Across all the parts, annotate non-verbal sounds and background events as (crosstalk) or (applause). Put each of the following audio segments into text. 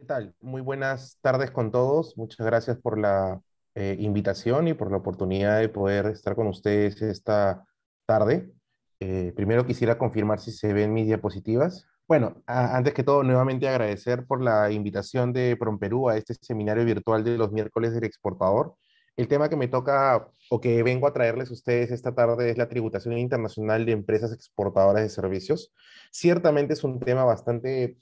¿Qué tal? Muy buenas tardes con todos. Muchas gracias por la eh, invitación y por la oportunidad de poder estar con ustedes esta tarde. Eh, primero quisiera confirmar si se ven mis diapositivas. Bueno, antes que todo, nuevamente agradecer por la invitación de Promperú a este seminario virtual de los miércoles del exportador. El tema que me toca o que vengo a traerles a ustedes esta tarde es la tributación internacional de empresas exportadoras de servicios. Ciertamente es un tema bastante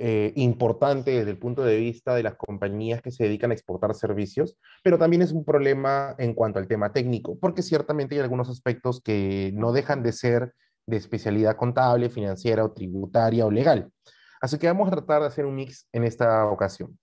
eh, importante desde el punto de vista de las compañías que se dedican a exportar servicios, pero también es un problema en cuanto al tema técnico, porque ciertamente hay algunos aspectos que no dejan de ser de especialidad contable, financiera o tributaria o legal. Así que vamos a tratar de hacer un mix en esta ocasión.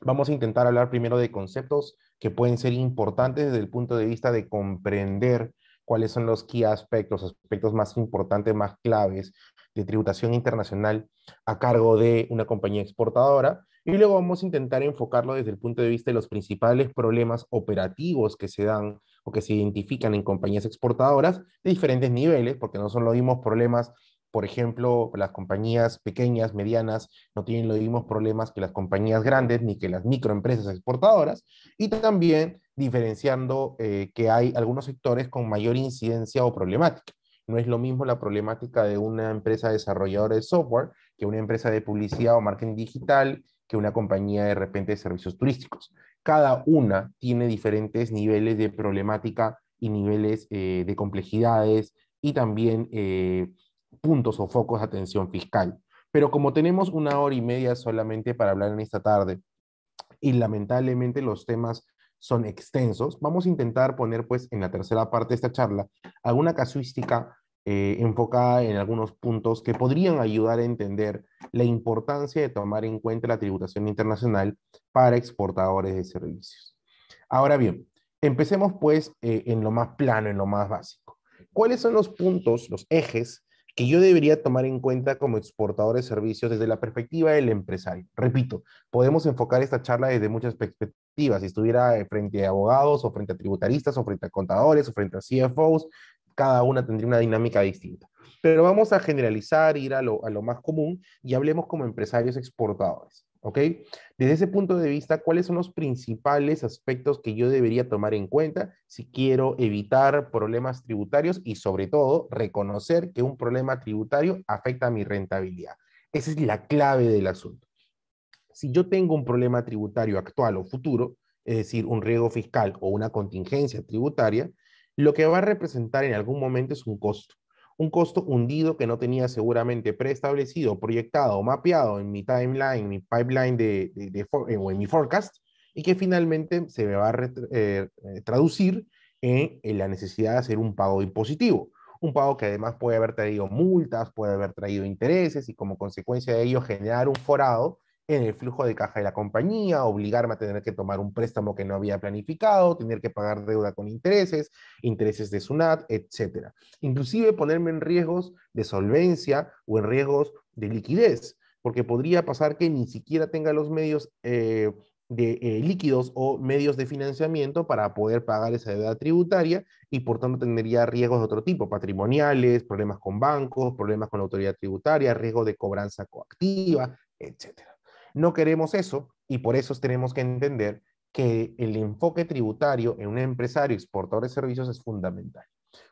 Vamos a intentar hablar primero de conceptos que pueden ser importantes desde el punto de vista de comprender cuáles son los key aspectos, aspectos más importantes, más claves de tributación internacional a cargo de una compañía exportadora y luego vamos a intentar enfocarlo desde el punto de vista de los principales problemas operativos que se dan o que se identifican en compañías exportadoras de diferentes niveles, porque no son los mismos problemas por ejemplo, las compañías pequeñas, medianas, no tienen los mismos problemas que las compañías grandes ni que las microempresas exportadoras. Y también diferenciando eh, que hay algunos sectores con mayor incidencia o problemática. No es lo mismo la problemática de una empresa desarrolladora de software que una empresa de publicidad o marketing digital que una compañía de repente de servicios turísticos. Cada una tiene diferentes niveles de problemática y niveles eh, de complejidades y también eh, puntos o focos de atención fiscal. Pero como tenemos una hora y media solamente para hablar en esta tarde y lamentablemente los temas son extensos, vamos a intentar poner pues en la tercera parte de esta charla alguna casuística eh, enfocada en algunos puntos que podrían ayudar a entender la importancia de tomar en cuenta la tributación internacional para exportadores de servicios. Ahora bien, empecemos pues eh, en lo más plano, en lo más básico. ¿Cuáles son los puntos, los ejes que yo debería tomar en cuenta como exportador de servicios desde la perspectiva del empresario. Repito, podemos enfocar esta charla desde muchas perspectivas si estuviera eh, frente a abogados o frente a tributaristas o frente a contadores o frente a CFOs, cada una tendría una dinámica distinta. Pero vamos a generalizar, ir a lo, a lo más común y hablemos como empresarios exportadores. ¿ok? Desde ese punto de vista, ¿cuáles son los principales aspectos que yo debería tomar en cuenta si quiero evitar problemas tributarios y sobre todo reconocer que un problema tributario afecta a mi rentabilidad? Esa es la clave del asunto si yo tengo un problema tributario actual o futuro, es decir, un riesgo fiscal o una contingencia tributaria, lo que va a representar en algún momento es un costo. Un costo hundido que no tenía seguramente preestablecido, proyectado o mapeado en mi timeline, mi pipeline eh, o en mi forecast, y que finalmente se me va a eh, eh, traducir en, la necesidad de hacer un pago impositivo. Un pago que además puede haber traído multas, puede haber traído intereses y como consecuencia de ello generar un forado en el flujo de caja de la compañía, obligarme a tener que tomar un préstamo que no había planificado, tener que pagar deuda con intereses, intereses de SUNAT, etcétera. Inclusive ponerme en riesgos de solvencia o en riesgos de liquidez, porque podría pasar que ni siquiera tenga los medios eh, de eh, líquidos o medios de financiamiento para poder pagar esa deuda tributaria y por tanto tendría riesgos de otro tipo, patrimoniales, problemas con bancos, problemas con la autoridad tributaria, riesgo de cobranza coactiva, etcétera. No queremos eso y por eso tenemos que entender que el enfoque tributario en un empresario exportador de servicios es fundamental.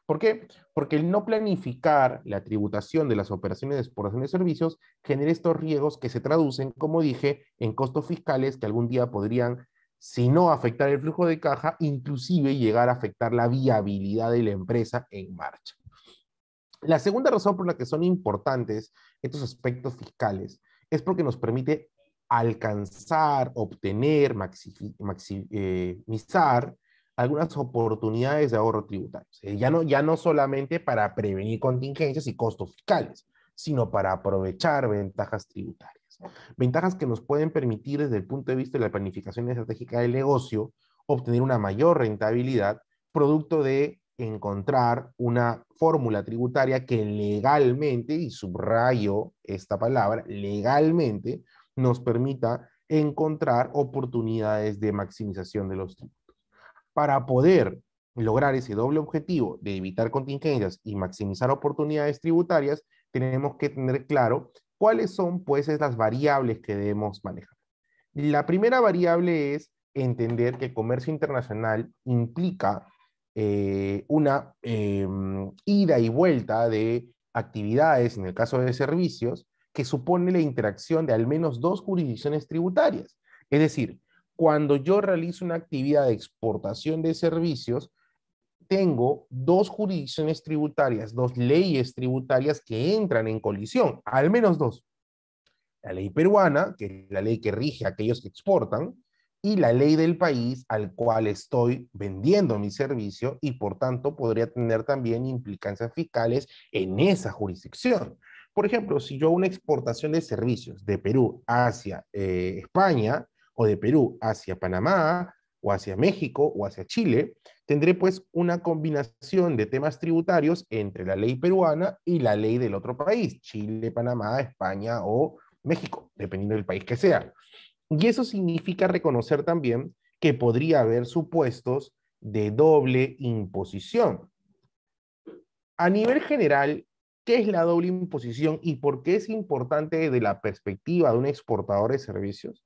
¿Por qué? Porque el no planificar la tributación de las operaciones de exportación de servicios genera estos riesgos que se traducen, como dije, en costos fiscales que algún día podrían, si no afectar el flujo de caja, inclusive llegar a afectar la viabilidad de la empresa en marcha. La segunda razón por la que son importantes estos aspectos fiscales es porque nos permite alcanzar, obtener, maximizar eh, algunas oportunidades de ahorro tributario. Eh, ya no, ya no solamente para prevenir contingencias y costos fiscales, sino para aprovechar ventajas tributarias. Ventajas que nos pueden permitir desde el punto de vista de la planificación estratégica del negocio obtener una mayor rentabilidad producto de encontrar una fórmula tributaria que legalmente, y subrayo esta palabra, legalmente nos permita encontrar oportunidades de maximización de los tributos. Para poder lograr ese doble objetivo de evitar contingencias y maximizar oportunidades tributarias, tenemos que tener claro cuáles son pues las variables que debemos manejar. La primera variable es entender que el comercio internacional implica eh, una em, ida y vuelta de actividades, en el caso de servicios, que supone la interacción de al menos dos jurisdicciones tributarias. Es decir, cuando yo realizo una actividad de exportación de servicios, tengo dos jurisdicciones tributarias, dos leyes tributarias que entran en colisión, al menos dos. La ley peruana, que es la ley que rige a aquellos que exportan, y la ley del país al cual estoy vendiendo mi servicio y por tanto podría tener también implicancias fiscales en esa jurisdicción. Por ejemplo, si yo hago una exportación de servicios de Perú hacia eh, España o de Perú hacia Panamá o hacia México o hacia Chile, tendré pues una combinación de temas tributarios entre la ley peruana y la ley del otro país, Chile, Panamá, España o México, dependiendo del país que sea. Y eso significa reconocer también que podría haber supuestos de doble imposición. A nivel general, ¿Qué es la doble imposición y por qué es importante desde la perspectiva de un exportador de servicios?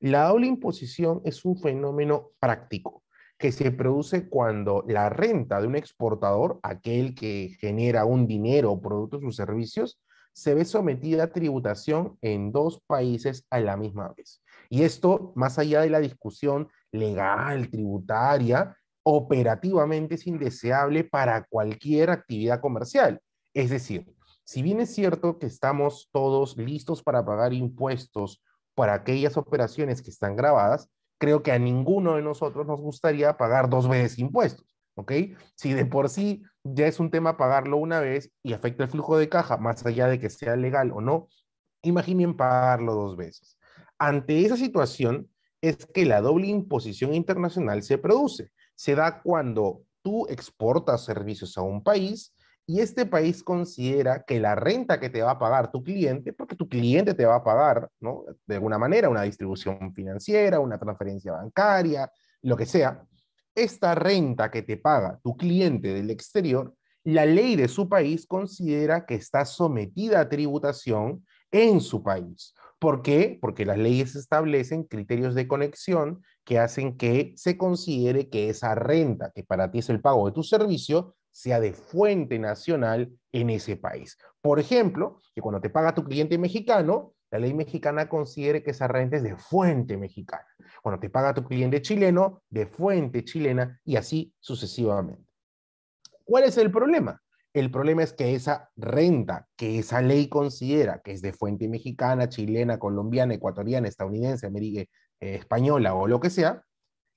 La doble imposición es un fenómeno práctico que se produce cuando la renta de un exportador, aquel que genera un dinero, productos o servicios, se ve sometida a tributación en dos países a la misma vez. Y esto, más allá de la discusión legal, tributaria, operativamente es indeseable para cualquier actividad comercial. Es decir, si bien es cierto que estamos todos listos para pagar impuestos para aquellas operaciones que están grabadas, creo que a ninguno de nosotros nos gustaría pagar dos veces impuestos, ¿ok? Si de por sí ya es un tema pagarlo una vez y afecta el flujo de caja, más allá de que sea legal o no, imaginen pagarlo dos veces. Ante esa situación es que la doble imposición internacional se produce. Se da cuando tú exportas servicios a un país y este país considera que la renta que te va a pagar tu cliente, porque tu cliente te va a pagar, ¿no? De alguna manera, una distribución financiera, una transferencia bancaria, lo que sea, esta renta que te paga tu cliente del exterior, la ley de su país considera que está sometida a tributación en su país. ¿Por qué? Porque las leyes establecen criterios de conexión que hacen que se considere que esa renta, que para ti es el pago de tu servicio, sea de fuente nacional en ese país. Por ejemplo, que cuando te paga tu cliente mexicano, la ley mexicana considere que esa renta es de fuente mexicana. Cuando te paga tu cliente chileno, de fuente chilena y así sucesivamente. ¿Cuál es el problema? El problema es que esa renta que esa ley considera que es de fuente mexicana, chilena, colombiana, ecuatoriana, estadounidense, eh, española o lo que sea,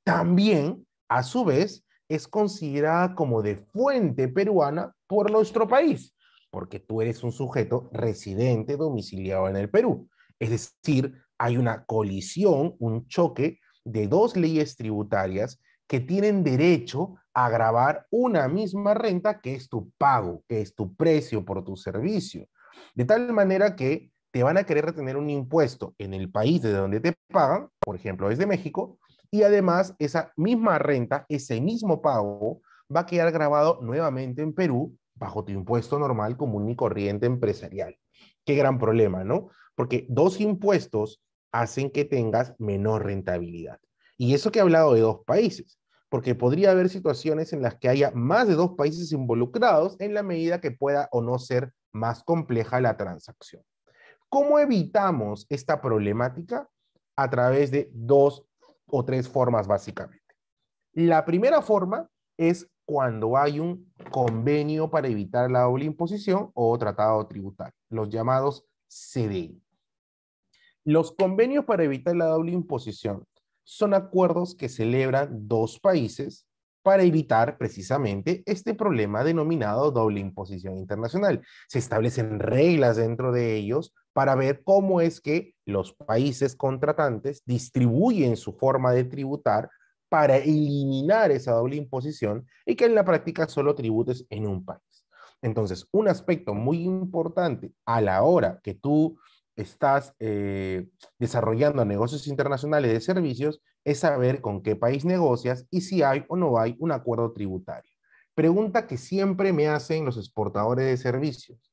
también a su vez es considerada como de fuente peruana por nuestro país, porque tú eres un sujeto residente domiciliado en el Perú. Es decir, hay una colisión, un choque de dos leyes tributarias que tienen derecho a grabar una misma renta que es tu pago, que es tu precio por tu servicio. De tal manera que te van a querer retener un impuesto en el país de donde te pagan, por ejemplo, desde México, y además, esa misma renta, ese mismo pago, va a quedar grabado nuevamente en Perú bajo tu impuesto normal común y corriente empresarial. Qué gran problema, ¿no? Porque dos impuestos hacen que tengas menor rentabilidad. Y eso que he hablado de dos países, porque podría haber situaciones en las que haya más de dos países involucrados en la medida que pueda o no ser más compleja la transacción. ¿Cómo evitamos esta problemática? A través de dos o tres formas básicamente. La primera forma es cuando hay un convenio para evitar la doble imposición o tratado tributario, los llamados CDI. Los convenios para evitar la doble imposición son acuerdos que celebran dos países para evitar precisamente este problema denominado doble imposición internacional. Se establecen reglas dentro de ellos para ver cómo es que los países contratantes distribuyen su forma de tributar para eliminar esa doble imposición y que en la práctica solo tributes en un país. Entonces, un aspecto muy importante a la hora que tú estás eh, desarrollando negocios internacionales de servicios es saber con qué país negocias y si hay o no hay un acuerdo tributario. Pregunta que siempre me hacen los exportadores de servicios.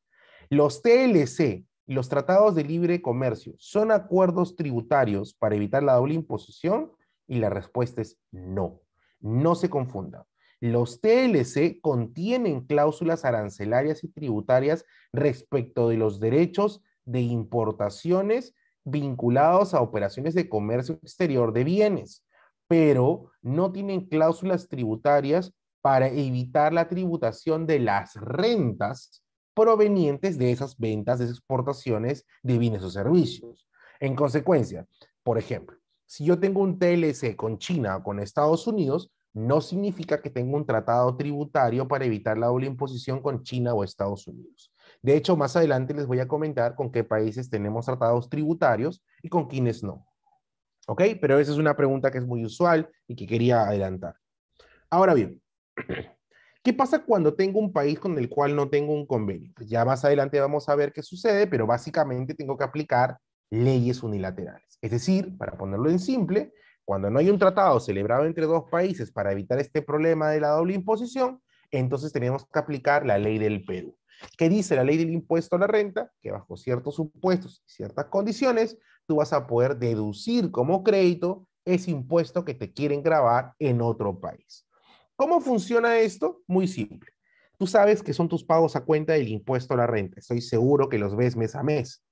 ¿Los TLC los tratados de libre comercio son acuerdos tributarios para evitar la doble imposición? Y la respuesta es no. No se confunda. Los TLC contienen cláusulas arancelarias y tributarias respecto de los derechos de importaciones vinculados a operaciones de comercio exterior de bienes, pero no tienen cláusulas tributarias para evitar la tributación de las rentas provenientes de esas ventas, de exportaciones de bienes o servicios. En consecuencia, por ejemplo, si yo tengo un TLC con China o con Estados Unidos, no significa que tenga un tratado tributario para evitar la doble imposición con China o Estados Unidos. De hecho, más adelante les voy a comentar con qué países tenemos tratados tributarios y con quiénes no. ¿Ok? Pero esa es una pregunta que es muy usual y que quería adelantar. Ahora bien, (clears throat) ¿Qué pasa cuando tengo un país con el cual no tengo un convenio? Pues ya más adelante vamos a ver qué sucede, pero básicamente tengo que aplicar leyes unilaterales. Es decir, para ponerlo en simple, cuando no hay un tratado celebrado entre dos países para evitar este problema de la doble imposición, entonces tenemos que aplicar la ley del Perú. ¿Qué dice la ley del impuesto a la renta? Que bajo ciertos supuestos y ciertas condiciones, tú vas a poder deducir como crédito ese impuesto que te quieren grabar en otro país. ¿Cómo funciona esto? Muy simple. Tú sabes que son tus pagos a cuenta del impuesto a la renta. Estoy seguro que los ves mes a mes.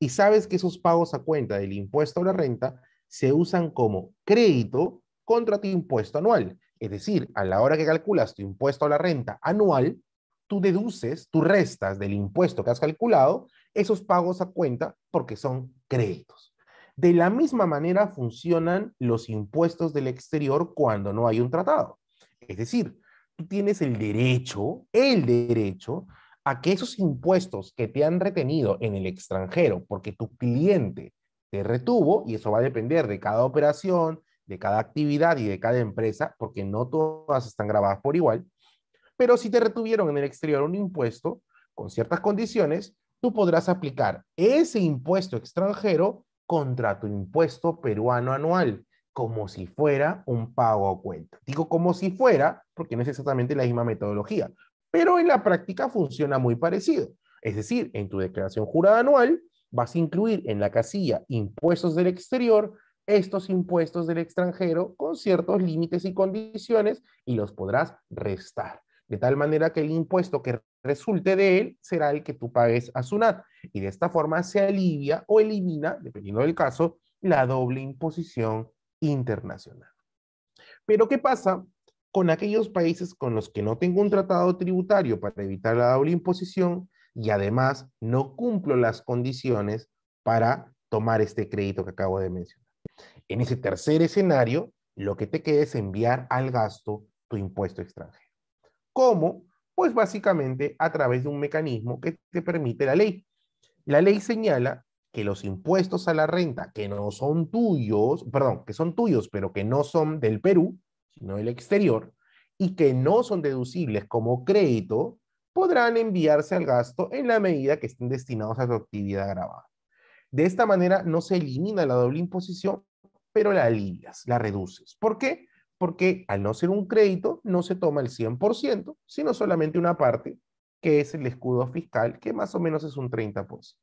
Y sabes que esos pagos a cuenta del impuesto a la renta se usan como crédito contra tu impuesto anual. Es decir, a la hora que calculas tu impuesto a la renta anual, tú deduces, tú restas del impuesto que has calculado esos pagos a cuenta porque son créditos. De la misma manera funcionan los impuestos del exterior cuando no hay un tratado. Es decir, tú tienes el derecho, el derecho a que esos impuestos que te han retenido en el extranjero, porque tu cliente te retuvo, y eso va a depender de cada operación, de cada actividad y de cada empresa, porque no todas están grabadas por igual, pero si te retuvieron en el exterior un impuesto con ciertas condiciones, tú podrás aplicar ese impuesto extranjero contra tu impuesto peruano anual como si fuera un pago a cuenta. Digo como si fuera, porque no es exactamente la misma metodología, pero en la práctica funciona muy parecido. Es decir, en tu declaración jurada anual vas a incluir en la casilla impuestos del exterior estos impuestos del extranjero con ciertos límites y condiciones y los podrás restar. De tal manera que el impuesto que resulte de él será el que tú pagues a SUNAT. Y de esta forma se alivia o elimina, dependiendo del caso, la doble imposición internacional. Pero ¿qué pasa con aquellos países con los que no tengo un tratado tributario para evitar la doble imposición y además no cumplo las condiciones para tomar este crédito que acabo de mencionar? En ese tercer escenario, lo que te queda es enviar al gasto tu impuesto extranjero. ¿Cómo? Pues básicamente a través de un mecanismo que te permite la ley. La ley señala que los impuestos a la renta que no son tuyos, perdón, que son tuyos, pero que no son del Perú, sino del exterior, y que no son deducibles como crédito, podrán enviarse al gasto en la medida que estén destinados a su actividad grabada. De esta manera no se elimina la doble imposición, pero la alivias, la reduces. ¿Por qué? Porque al no ser un crédito, no se toma el 100%, sino solamente una parte, que es el escudo fiscal, que más o menos es un 30%.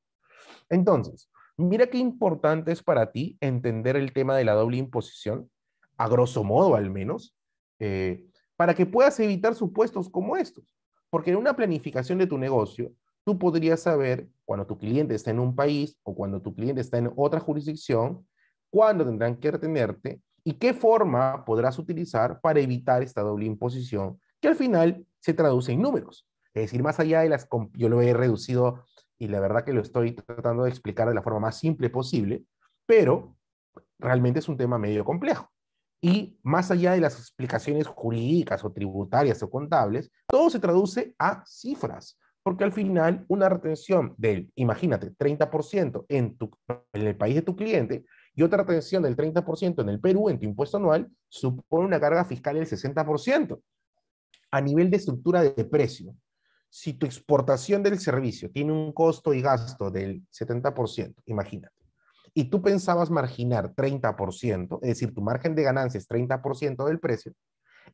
Entonces, mira qué importante es para ti entender el tema de la doble imposición, a grosso modo al menos, eh, para que puedas evitar supuestos como estos. Porque en una planificación de tu negocio, tú podrías saber cuando tu cliente está en un país o cuando tu cliente está en otra jurisdicción, cuándo tendrán que retenerte y qué forma podrás utilizar para evitar esta doble imposición que al final se traduce en números. Es decir, más allá de las, yo lo he reducido y la verdad que lo estoy tratando de explicar de la forma más simple posible, pero realmente es un tema medio complejo. Y más allá de las explicaciones jurídicas o tributarias o contables, todo se traduce a cifras, porque al final una retención del, imagínate, 30% en, en el país de tu cliente y otra retención del 30% en el Perú en tu impuesto anual supone una carga fiscal del 60%. A nivel de estructura de precio, si tu exportación del servicio tiene un costo y gasto del 70%, imagínate, y tú pensabas marginar 30%, es decir, tu margen de ganancia es 30% del precio,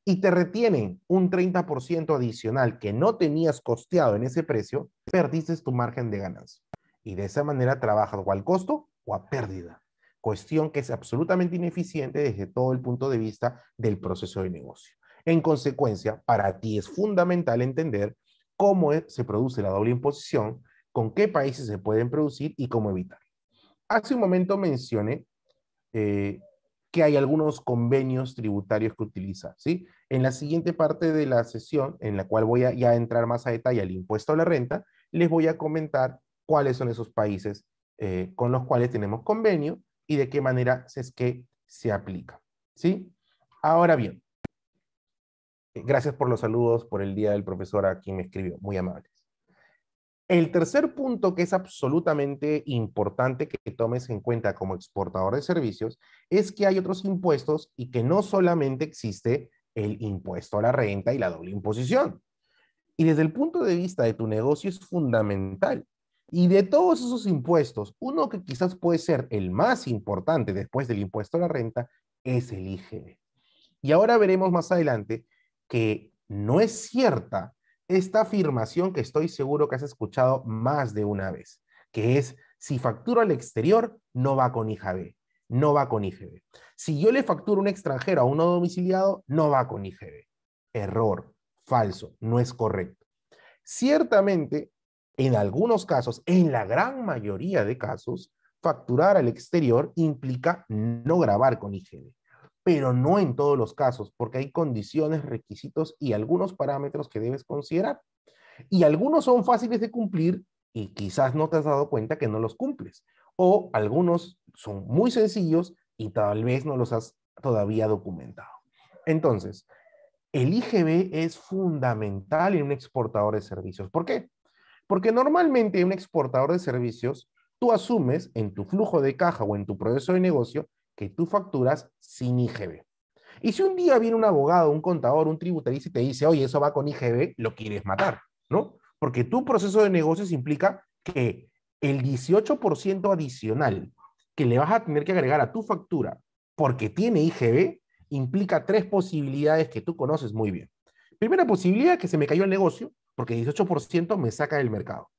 y te retienen un 30% adicional que no tenías costeado en ese precio, perdiste tu margen de ganancia. Y de esa manera trabajas o al costo o a pérdida. Cuestión que es absolutamente ineficiente desde todo el punto de vista del proceso de negocio. En consecuencia, para ti es fundamental entender cómo e, se produce la doble imposición, con qué países se pueden producir y cómo evitar. Hace un momento mencioné eh, que hay algunos convenios tributarios que utiliza, ¿sí? En la siguiente parte de la sesión, en la cual voy a ya entrar más a detalle al impuesto a la renta, les voy a comentar cuáles son esos países eh, con los cuales tenemos convenio y de qué manera es que se aplica, ¿sí? Ahora bien, eh, gracias por los saludos por el día del profesor a quien me escribió, muy amables. El tercer punto que es absolutamente importante que tomes en cuenta como exportador de servicios es que hay otros impuestos y que no solamente existe el impuesto a la renta y la doble imposición. Y desde el punto de vista de tu negocio es fundamental. Y de todos esos impuestos, uno que quizás puede ser el más importante después del impuesto a la renta es el IGB. Y ahora veremos más adelante que no es cierta esta afirmación que estoy seguro que has escuchado más de una vez, que es, si facturo al exterior, no va con IJB, no va con IGB. Si yo le facturo a un extranjero a un no domiciliado, no va con IGB. Error, falso, no es correcto. Ciertamente, en algunos casos, en la gran mayoría de casos, facturar al exterior implica no grabar con IGB pero no en todos los casos, porque hay condiciones, requisitos y algunos parámetros que debes considerar. Y algunos son fáciles de cumplir y quizás no te has dado cuenta que no los cumples. O algunos son muy sencillos y tal vez no los has todavía documentado. Entonces, el IGB es fundamental en un exportador de servicios. ¿Por qué? Porque normalmente en un exportador de servicios, tú asumes en tu flujo de caja o en tu proceso de negocio que tú facturas sin IGB. Y si un día viene un abogado, un contador, un tributarista y te dice, oye, eso va con IGB, lo quieres matar, ¿no? Porque tu proceso de negocios implica que el 18% adicional que le vas a tener que agregar a tu factura porque tiene IGB implica tres posibilidades que tú conoces muy bien. Primera posibilidad, que se me cayó el negocio porque 18% me saca del mercado.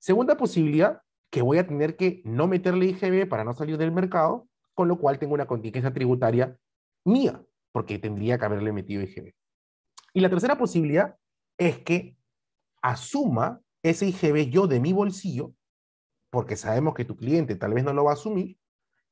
Segunda posibilidad, que voy a tener que no meterle IGB para no salir del mercado con lo cual tengo una contingencia tributaria mía, porque tendría que haberle metido IGB. Y la tercera posibilidad es que asuma ese IGB yo de mi bolsillo, porque sabemos que tu cliente tal vez no lo va a asumir,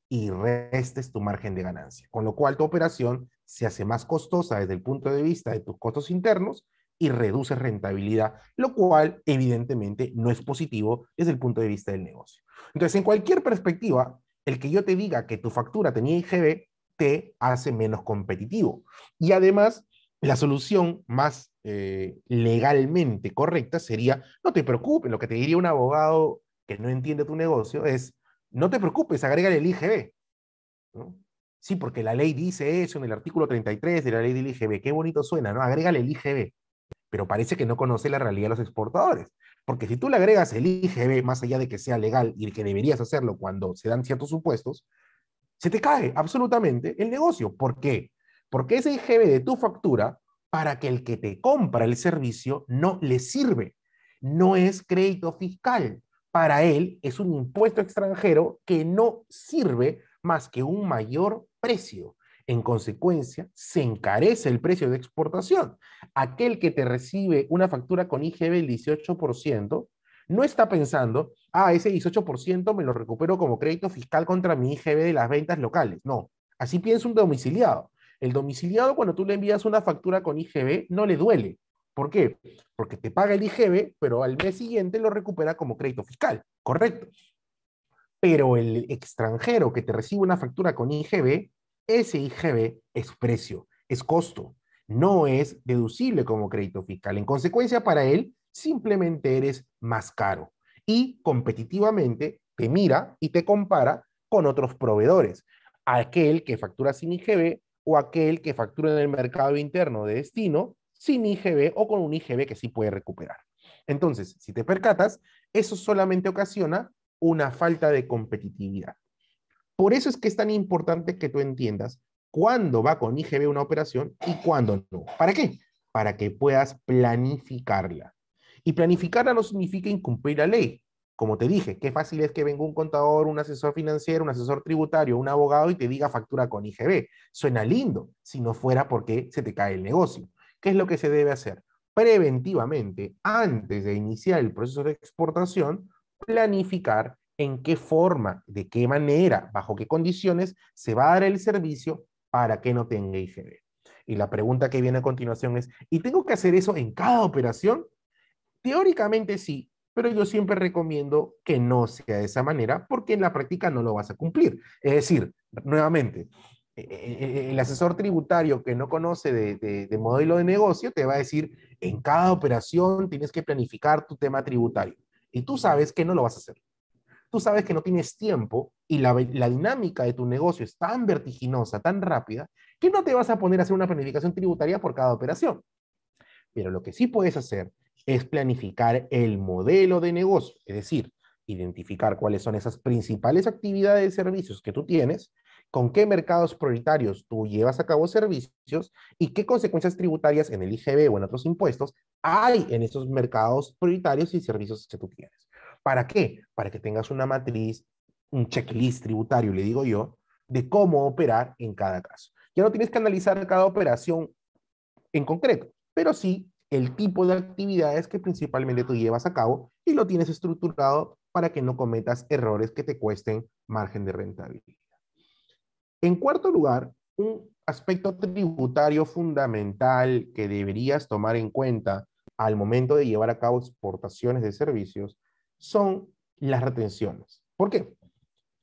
y restes tu margen de ganancia, con lo cual tu operación se hace más costosa desde el punto de vista de tus costos internos y reduce rentabilidad, lo cual evidentemente no es positivo desde el punto de vista del negocio. Entonces, en cualquier perspectiva, el que yo te diga que tu factura tenía IGB te hace menos competitivo. Y además, la solución más eh, legalmente correcta sería, no te preocupes, lo que te diría un abogado que no entiende tu negocio es, no te preocupes, agrega el IGB. Sí, porque la ley dice eso en el artículo 33 de la ley del IGB. Qué bonito suena, ¿no? Agrégale el IGB pero parece que no conoce la realidad de los exportadores. Porque si tú le agregas el IGB, más allá de que sea legal y que deberías hacerlo cuando se dan ciertos supuestos, se te cae absolutamente el negocio. ¿Por qué? Porque ese IGB de tu factura, para que el que te compra el servicio no le sirve. No es crédito fiscal. Para él es un impuesto extranjero que no sirve más que un mayor precio. En consecuencia, se encarece el precio de exportación. Aquel que te recibe una factura con IGB del 18%, no está pensando, ah, ese 18% me lo recupero como crédito fiscal contra mi IGB de las ventas locales. No, así piensa un domiciliado. El domiciliado cuando tú le envías una factura con IGB no le duele. ¿Por qué? Porque te paga el IGB, pero al mes siguiente lo recupera como crédito fiscal. Correcto. Pero el extranjero que te recibe una factura con IGB ese IGB es precio, es costo, no es deducible como crédito fiscal. En consecuencia, para él, simplemente eres más caro y competitivamente te mira y te compara con otros proveedores, aquel que factura sin IGB o aquel que factura en el mercado interno de destino sin IGB o con un IGB que sí puede recuperar. Entonces, si te percatas, eso solamente ocasiona una falta de competitividad. Por eso es que es tan importante que tú entiendas cuándo va con IGB una operación y cuándo no. ¿Para qué? Para que puedas planificarla. Y planificarla no significa incumplir la ley. Como te dije, qué fácil es que venga un contador, un asesor financiero, un asesor tributario, un abogado y te diga factura con IGB. Suena lindo, si no fuera porque se te cae el negocio. ¿Qué es lo que se debe hacer? Preventivamente, antes de iniciar el proceso de exportación, planificar en qué forma, de qué manera, bajo qué condiciones se va a dar el servicio para que no tenga IGB. Y la pregunta que viene a continuación es, ¿y tengo que hacer eso en cada operación? Teóricamente sí, pero yo siempre recomiendo que no sea de esa manera porque en la práctica no lo vas a cumplir. Es decir, nuevamente, e, e, e, el asesor tributario que no conoce de, de, modelo de negocio te va a decir, en cada operación tienes que planificar tu tema tributario. Y tú sabes que no lo vas a hacer tú sabes que no tienes tiempo y la, dinámica de tu negocio es tan vertiginosa, tan rápida, que no te vas a poner a hacer una planificación tributaria por cada operación. Pero lo que sí puedes hacer es planificar el modelo de negocio, es decir, identificar cuáles son esas principales actividades de servicios que tú tienes, con qué mercados prioritarios tú llevas a cabo servicios y qué consecuencias tributarias en el IGB o en otros impuestos hay en esos mercados prioritarios y servicios que tú tienes. ¿Para qué? Para que tengas una matriz, un checklist tributario, le digo yo, de cómo operar en cada caso. Ya no tienes que analizar cada operación en concreto, pero sí el tipo de actividades que principalmente tú llevas a cabo y lo tienes estructurado para que no cometas errores que te cuesten margen de rentabilidad. En cuarto lugar, un aspecto tributario fundamental que deberías tomar en cuenta al momento de llevar a cabo exportaciones de servicios son las retenciones. ¿Por qué?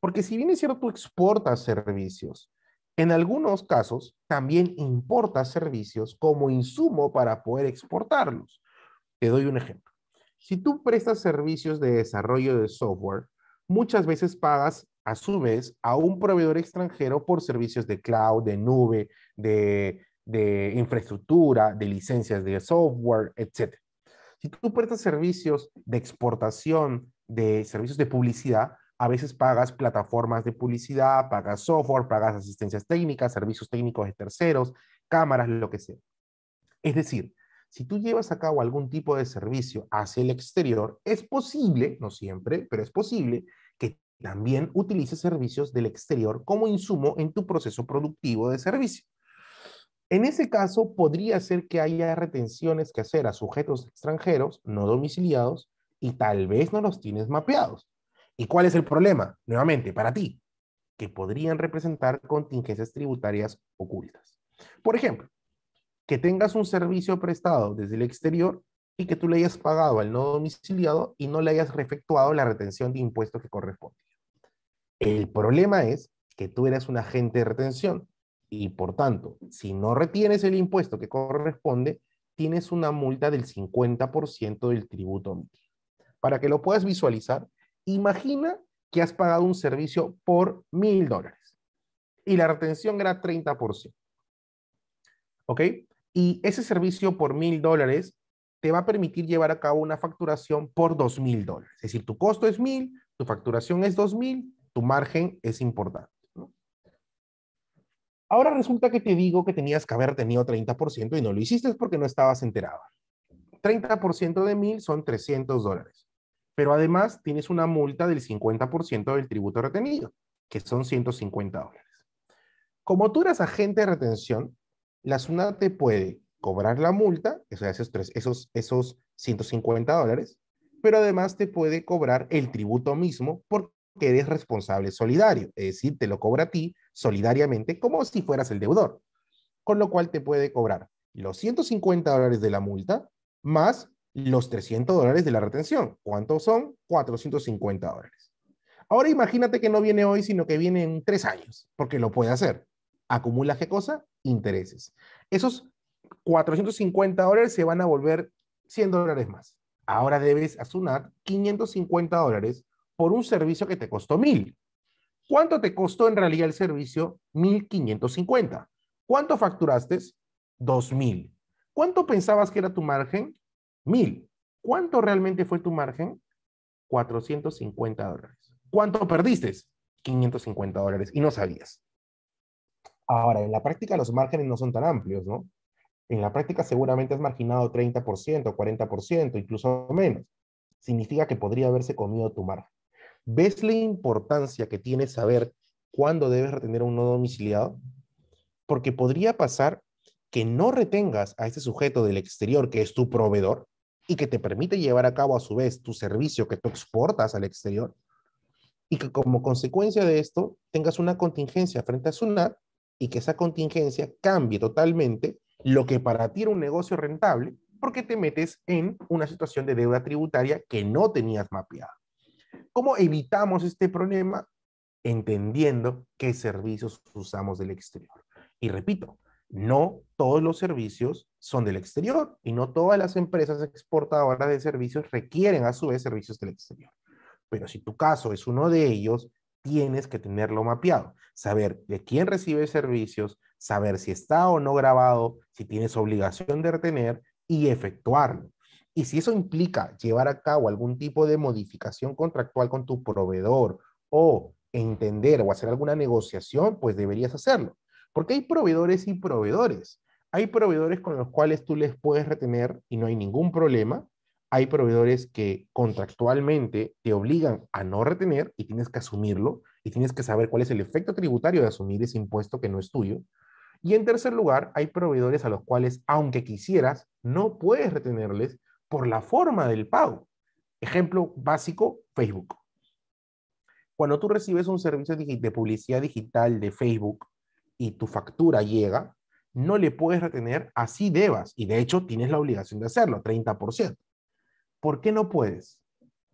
Porque si bien es cierto, tú exportas servicios, en algunos casos también importas servicios como insumo para poder exportarlos. Te doy un ejemplo. Si tú prestas servicios de desarrollo de software, muchas veces pagas a su vez a un proveedor extranjero por servicios de cloud, de nube, de, de infraestructura, de licencias de software, etc. Si tú prestas servicios de exportación, de servicios de publicidad, a veces pagas plataformas de publicidad, pagas software, pagas asistencias técnicas, servicios técnicos de terceros, cámaras, lo que sea. Es decir, si tú llevas a cabo algún tipo de servicio hacia el exterior, es posible, no siempre, pero es posible que también utilices servicios del exterior como insumo en tu proceso productivo de servicio. En ese caso, podría ser que haya retenciones que hacer a sujetos extranjeros no domiciliados y tal vez no los tienes mapeados. ¿Y cuál es el problema? Nuevamente, para ti, que podrían representar contingencias tributarias ocultas. Por ejemplo, que tengas un servicio prestado desde el exterior y que tú le hayas pagado al no domiciliado y no le hayas refectuado la retención de impuestos que corresponde. El problema es que tú eres un agente de retención y por tanto, si no retienes el impuesto que corresponde, tienes una multa del 50% del tributo Para que lo puedas visualizar, imagina que has pagado un servicio por mil dólares y la retención era 30%. ¿Ok? Y ese servicio por mil dólares te va a permitir llevar a cabo una facturación por dos mil dólares. Es decir, tu costo es mil, tu facturación es dos mil, tu margen es importante. Ahora resulta que te digo que tenías que haber tenido 30% y no lo hiciste porque no estabas enterado. 30% de mil son 300 dólares. Pero además tienes una multa del 50% del tributo retenido, que son 150 dólares. Como tú eras agente de retención, la SUNAT te puede cobrar la multa, esos, esos, esos 150 dólares, pero además te puede cobrar el tributo mismo porque que eres responsable solidario, es decir, te lo cobra a ti solidariamente como si fueras el deudor, con lo cual te puede cobrar los 150 dólares de la multa más los 300 dólares de la retención. ¿Cuántos son? 450 dólares. Ahora imagínate que no viene hoy, sino que viene en tres años, porque lo puede hacer. ¿Acumula qué cosa? Intereses. Esos 450 dólares se van a volver 100 dólares más. Ahora debes asunar 550 dólares por un servicio que te costó mil. ¿Cuánto te costó en realidad el servicio? 1550. ¿Cuánto facturaste? 2000. ¿Cuánto pensabas que era tu margen? Mil. ¿Cuánto realmente fue tu margen? 450 dólares. ¿Cuánto perdiste? 550 dólares y no sabías. Ahora, en la práctica los márgenes no son tan amplios, ¿no? En la práctica seguramente has marginado 30%, 40%, incluso menos. Significa que podría haberse comido tu margen. ¿Ves la importancia que tiene saber cuándo debes retener a un no domiciliado? Porque podría pasar que no retengas a ese sujeto del exterior que es tu proveedor y que te permite llevar a cabo a su vez tu servicio que tú exportas al exterior y que como consecuencia de esto tengas una contingencia frente a SUNAT y que esa contingencia cambie totalmente lo que para ti era un negocio rentable porque te metes en una situación de deuda tributaria que no tenías mapeada. ¿Cómo evitamos este problema? Entendiendo qué servicios usamos del exterior. Y repito, no todos los servicios son del exterior y no todas las empresas exportadoras de servicios requieren a su vez servicios del exterior. Pero si tu caso es uno de ellos, tienes que tenerlo mapeado, saber de quién recibe servicios, saber si está o no grabado, si tienes obligación de retener y efectuarlo. Y si eso implica llevar a cabo algún tipo de modificación contractual con tu proveedor o entender o hacer alguna negociación, pues deberías hacerlo. Porque hay proveedores y proveedores. Hay proveedores con los cuales tú les puedes retener y no hay ningún problema. Hay proveedores que contractualmente te obligan a no retener y tienes que asumirlo y tienes que saber cuál es el efecto tributario de asumir ese impuesto que no es tuyo. Y en tercer lugar, hay proveedores a los cuales, aunque quisieras, no puedes retenerles por la forma del pago. Ejemplo básico, Facebook. Cuando tú recibes un servicio de publicidad digital de Facebook y tu factura llega, no le puedes retener así debas. Y de hecho tienes la obligación de hacerlo, 30%. ¿Por qué no puedes?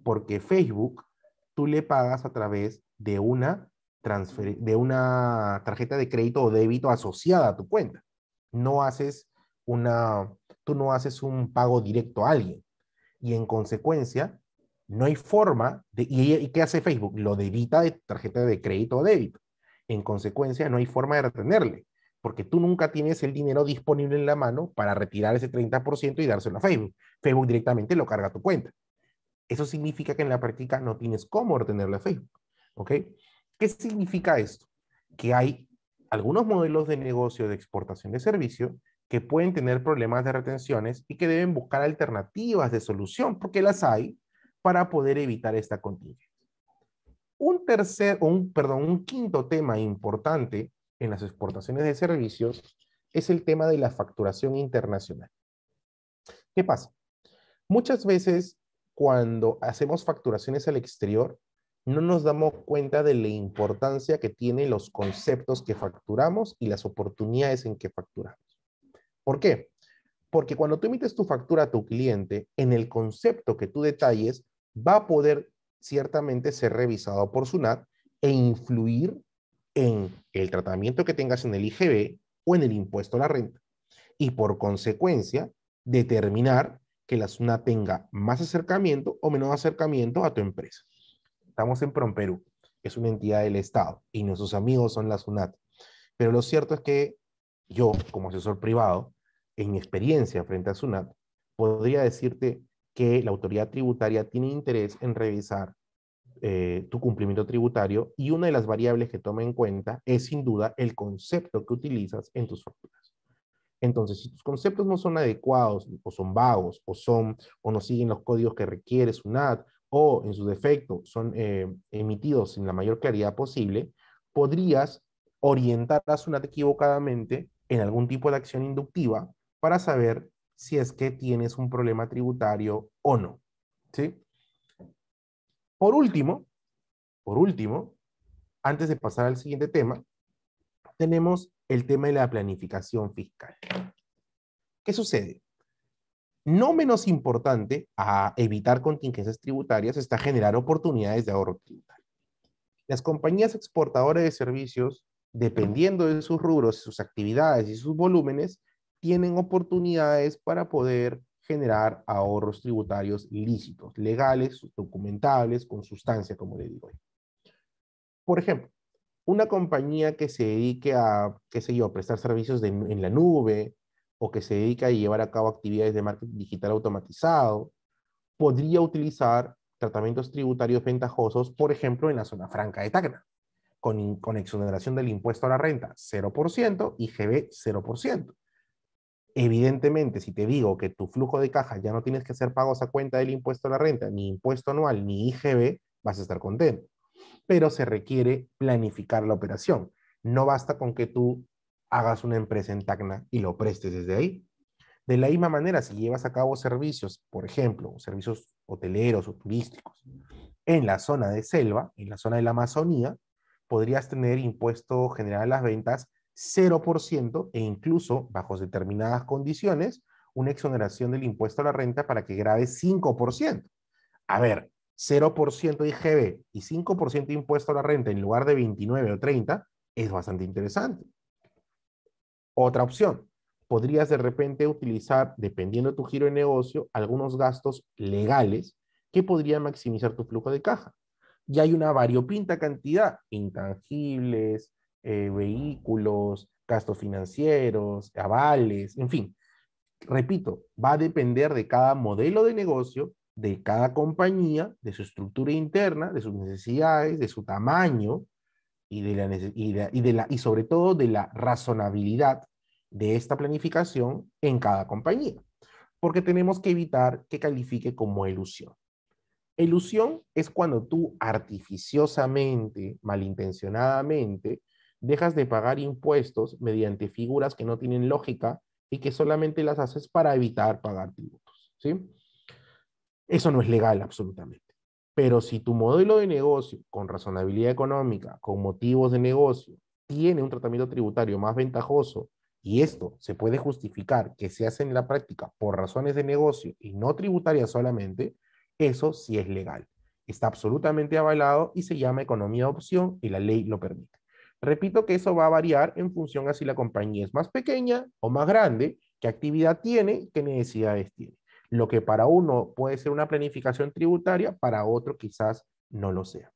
Porque Facebook tú le pagas a través de una, de una tarjeta de crédito o débito asociada a tu cuenta. No haces una, tú no haces un pago directo a alguien. Y en consecuencia, no hay forma de... ¿Y, qué hace Facebook? Lo debita de tarjeta de crédito o débito. En consecuencia, no hay forma de retenerle, porque tú nunca tienes el dinero disponible en la mano para retirar ese 30% y dárselo a Facebook. Facebook directamente lo carga a tu cuenta. Eso significa que en la práctica no tienes cómo retenerle a Facebook. ¿Ok? ¿Qué significa esto? Que hay algunos modelos de negocio de exportación de servicio que pueden tener problemas de retenciones y que deben buscar alternativas de solución, porque las hay, para poder evitar esta contingencia. Un tercer, un, perdón, un quinto tema importante en las exportaciones de servicios es el tema de la facturación internacional. ¿Qué pasa? Muchas veces cuando hacemos facturaciones al exterior, no nos damos cuenta de la importancia que tienen los conceptos que facturamos y las oportunidades en que facturamos. ¿Por qué? Porque cuando tú emites tu factura a tu cliente, en el concepto que tú detalles, va a poder ciertamente ser revisado por SUNAT e influir en el tratamiento que tengas en el IGB o en el impuesto a la renta. Y por consecuencia, determinar que la SUNAT tenga más acercamiento o menos acercamiento a tu empresa. Estamos en perú es una entidad del Estado y nuestros amigos son la SUNAT. Pero lo cierto es que yo, como asesor privado, en mi experiencia frente a SUNAT, podría decirte que la autoridad tributaria tiene interés en revisar eh, tu cumplimiento tributario y una de las variables que toma en cuenta es sin duda el concepto que utilizas en tus facturas. Entonces, si tus conceptos no son adecuados o son vagos o son o no siguen los códigos que requiere SUNAT o en su defecto son eh, emitidos sin la mayor claridad posible, podrías orientar a SUNAT equivocadamente en algún tipo de acción inductiva para saber si es que tienes un problema tributario o no. ¿sí? Por último, por último, antes de pasar al siguiente tema, tenemos el tema de la planificación fiscal. ¿Qué sucede? No menos importante a evitar contingencias tributarias está generar oportunidades de ahorro tributario. Las compañías exportadoras de servicios dependiendo de sus rubros, sus actividades y sus volúmenes, tienen oportunidades para poder generar ahorros tributarios lícitos, legales, documentables, con sustancia, como le digo Por ejemplo, una compañía que se dedique a, qué sé yo, a prestar servicios en la nube o que se dedique a llevar a cabo actividades de marketing digital automatizado, podría utilizar tratamientos tributarios ventajosos, por ejemplo, en la zona franca de Tacna con, con exoneración del impuesto a la renta 0% y GB 0%. Evidentemente, si te digo que tu flujo de caja ya no tienes que hacer pagos a cuenta del impuesto a la renta, ni impuesto anual, ni IGB, vas a estar contento. Pero se requiere planificar la operación. No basta con que tú hagas una empresa en Tacna y lo prestes desde ahí. De la misma manera, si llevas a cabo servicios, por ejemplo, servicios hoteleros o turísticos, en la zona de selva, en la zona de la Amazonía, podrías tener impuesto general a las ventas 0% e incluso, bajo determinadas condiciones, una exoneración del impuesto a la renta para que grave 5%. A ver, 0% IGB y 5% impuesto a la renta en lugar de 29 o 30 es bastante interesante. Otra opción, podrías de repente utilizar, dependiendo de tu giro de negocio, algunos gastos legales que podrían maximizar tu flujo de caja y hay una variopinta cantidad, intangibles, eh, vehículos, gastos financieros, avales, en fin. Repito, va a depender de cada modelo de negocio, de cada compañía, de su estructura interna, de sus necesidades, de su tamaño y, de la, la, y sobre todo de la razonabilidad de esta planificación en cada compañía, porque tenemos que evitar que califique como ilusión. Ilusión es cuando tú artificiosamente, malintencionadamente, dejas de pagar impuestos mediante figuras que no tienen lógica y que solamente las haces para evitar pagar tributos. ¿sí? Eso no es legal absolutamente. Pero si tu modelo de negocio, con razonabilidad económica, con motivos de negocio, tiene un tratamiento tributario más ventajoso y esto se puede justificar que se hace en la práctica por razones de negocio y no tributaria solamente, eso sí es legal. Está absolutamente avalado y se llama economía de opción y la ley lo permite. Repito que eso va a variar en función a si la compañía es más pequeña o más grande, qué actividad tiene, qué necesidades tiene. Lo que para uno puede ser una planificación tributaria, para otro quizás no lo sea.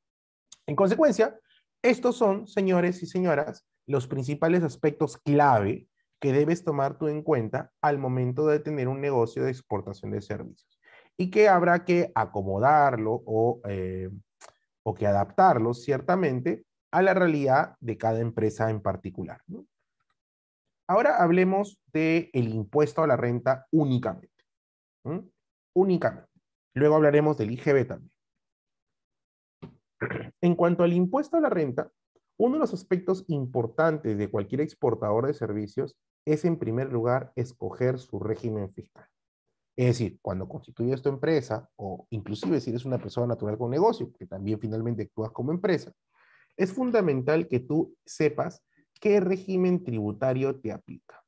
En consecuencia, estos son, señores y señoras, los principales aspectos clave que debes tomar tú en cuenta al momento de tener un negocio de exportación de servicios y que habrá que acomodarlo eh, o, que adaptarlo ciertamente a la realidad de cada empresa en particular. Ahora hablemos del impuesto a la renta únicamente. Únicamente. Luego hablaremos del IGB también. En cuanto al impuesto a la renta, uno de los aspectos importantes de cualquier exportador de servicios es, en primer lugar, escoger su régimen fiscal. Es decir, cuando constituyes tu empresa, o inclusive si eres una persona natural con negocio, que también finalmente actúas como empresa, es fundamental que tú sepas qué régimen tributario te aplica,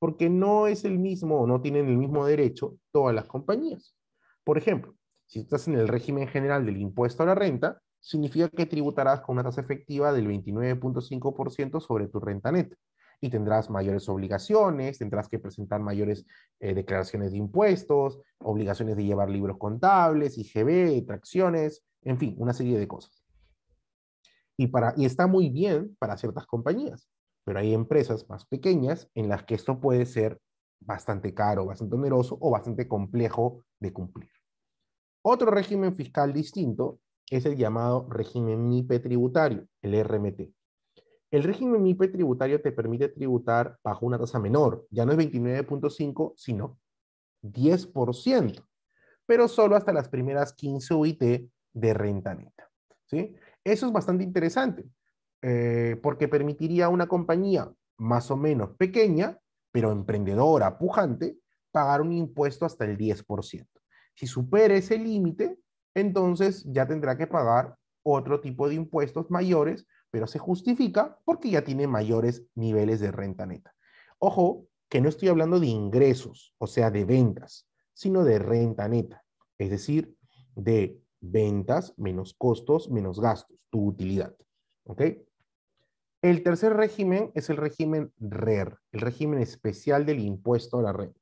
porque no es el mismo o no tienen el mismo derecho todas las compañías. Por ejemplo, si estás en el régimen general del impuesto a la renta, significa que tributarás con una tasa efectiva del 29.5% sobre tu renta neta y tendrás mayores obligaciones, tendrás que presentar mayores eh, declaraciones de impuestos, obligaciones de llevar libros contables, IGB, tracciones, en fin, una serie de cosas. Y, para, y está muy bien para ciertas compañías, pero hay empresas más pequeñas en las que esto puede ser bastante caro, bastante oneroso o bastante complejo de cumplir. Otro régimen fiscal distinto es el llamado régimen MIPE tributario, el RMT. El régimen MIPE tributario te permite tributar bajo una tasa menor, ya no es 29.5, sino 10%, pero solo hasta las primeras 15 UIT de renta neta. ¿sí? Eso es bastante interesante, eh, porque permitiría a una compañía más o menos pequeña, pero emprendedora, pujante, pagar un impuesto hasta el 10%. Si supera ese límite, entonces ya tendrá que pagar otro tipo de impuestos mayores pero se justifica porque ya tiene mayores niveles de renta neta. Ojo, que no estoy hablando de ingresos, o sea, de ventas, sino de renta neta, es decir, de ventas menos costos menos gastos, tu utilidad. ¿Ok? El tercer régimen es el régimen RER, el régimen especial del impuesto a la renta.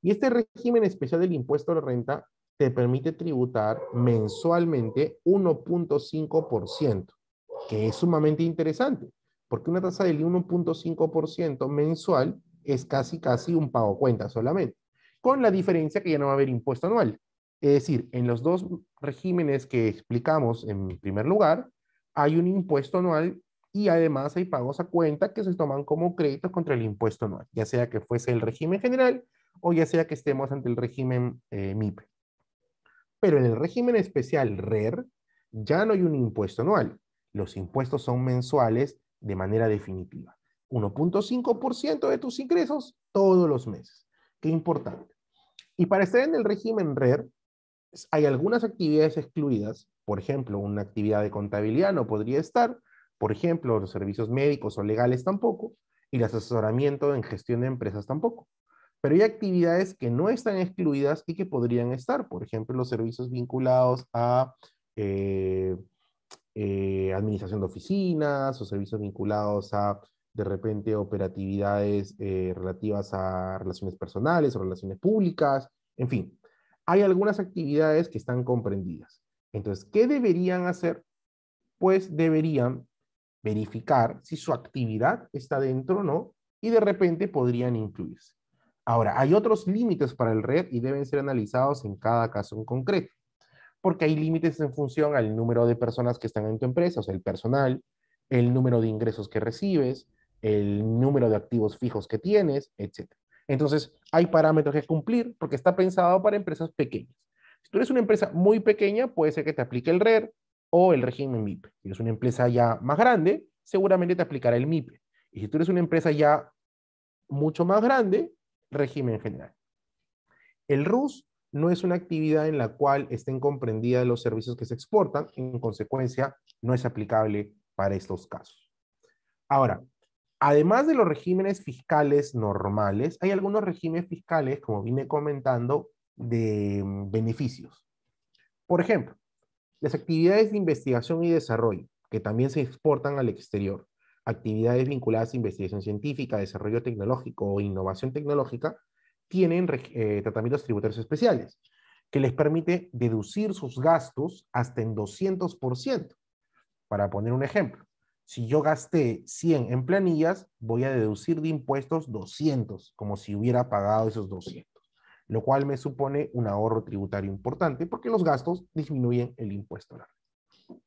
Y este régimen especial del impuesto a la renta te permite tributar mensualmente 1.5% que es sumamente interesante, porque una tasa del 1.5% mensual es casi, casi un pago cuenta solamente, con la diferencia que ya no va a haber impuesto anual. Es decir, en los dos regímenes que explicamos en primer lugar, hay un impuesto anual y además hay pagos a cuenta que se toman como créditos contra el impuesto anual, ya sea que fuese el régimen general o ya sea que estemos ante el régimen eh, MIP. Pero en el régimen especial RER e ya no hay un impuesto anual, los impuestos son mensuales de manera definitiva. 1.5% de tus ingresos todos los meses. Qué importante. Y para estar en el régimen RER, e pues, hay algunas actividades excluidas, por ejemplo, una actividad de contabilidad no podría estar, por ejemplo, los servicios médicos o legales tampoco, y el asesoramiento en gestión de empresas tampoco. Pero hay actividades que no están excluidas y que podrían estar, por ejemplo, los servicios vinculados a eh, eh, administración de oficinas o servicios vinculados a, de repente, operatividades eh, relativas a relaciones personales o relaciones públicas, en fin. Hay algunas actividades que están comprendidas. Entonces, ¿qué deberían hacer? Pues deberían verificar si su actividad está dentro o no y de repente podrían incluirse. Ahora, hay otros límites para el red y deben ser analizados en cada caso en concreto porque hay límites en función al número de personas que están en tu empresa, o sea, el personal, el número de ingresos que recibes, el número de activos fijos que tienes, etc. Entonces, hay parámetros que cumplir porque está pensado para empresas pequeñas. Si tú eres una empresa muy pequeña, puede ser que te aplique el RER e o el régimen MIPE. Si eres una empresa ya más grande, seguramente te aplicará el MIPE. Y si tú eres una empresa ya mucho más grande, régimen general. El RUS no es una actividad en la cual estén comprendidas los servicios que se exportan, en consecuencia, no es aplicable para estos casos. Ahora, además de los regímenes fiscales normales, hay algunos regímenes fiscales, como vine comentando, de mm, beneficios. Por ejemplo, las actividades de investigación y desarrollo, que también se exportan al exterior, actividades vinculadas a investigación científica, desarrollo tecnológico o innovación tecnológica, tienen eh, tratamientos tributarios especiales, que les permite deducir sus gastos hasta en 200%. Para poner un ejemplo, si yo gasté 100 en planillas, voy a deducir de impuestos 200, como si hubiera pagado esos 200, lo cual me supone un ahorro tributario importante porque los gastos disminuyen el impuesto.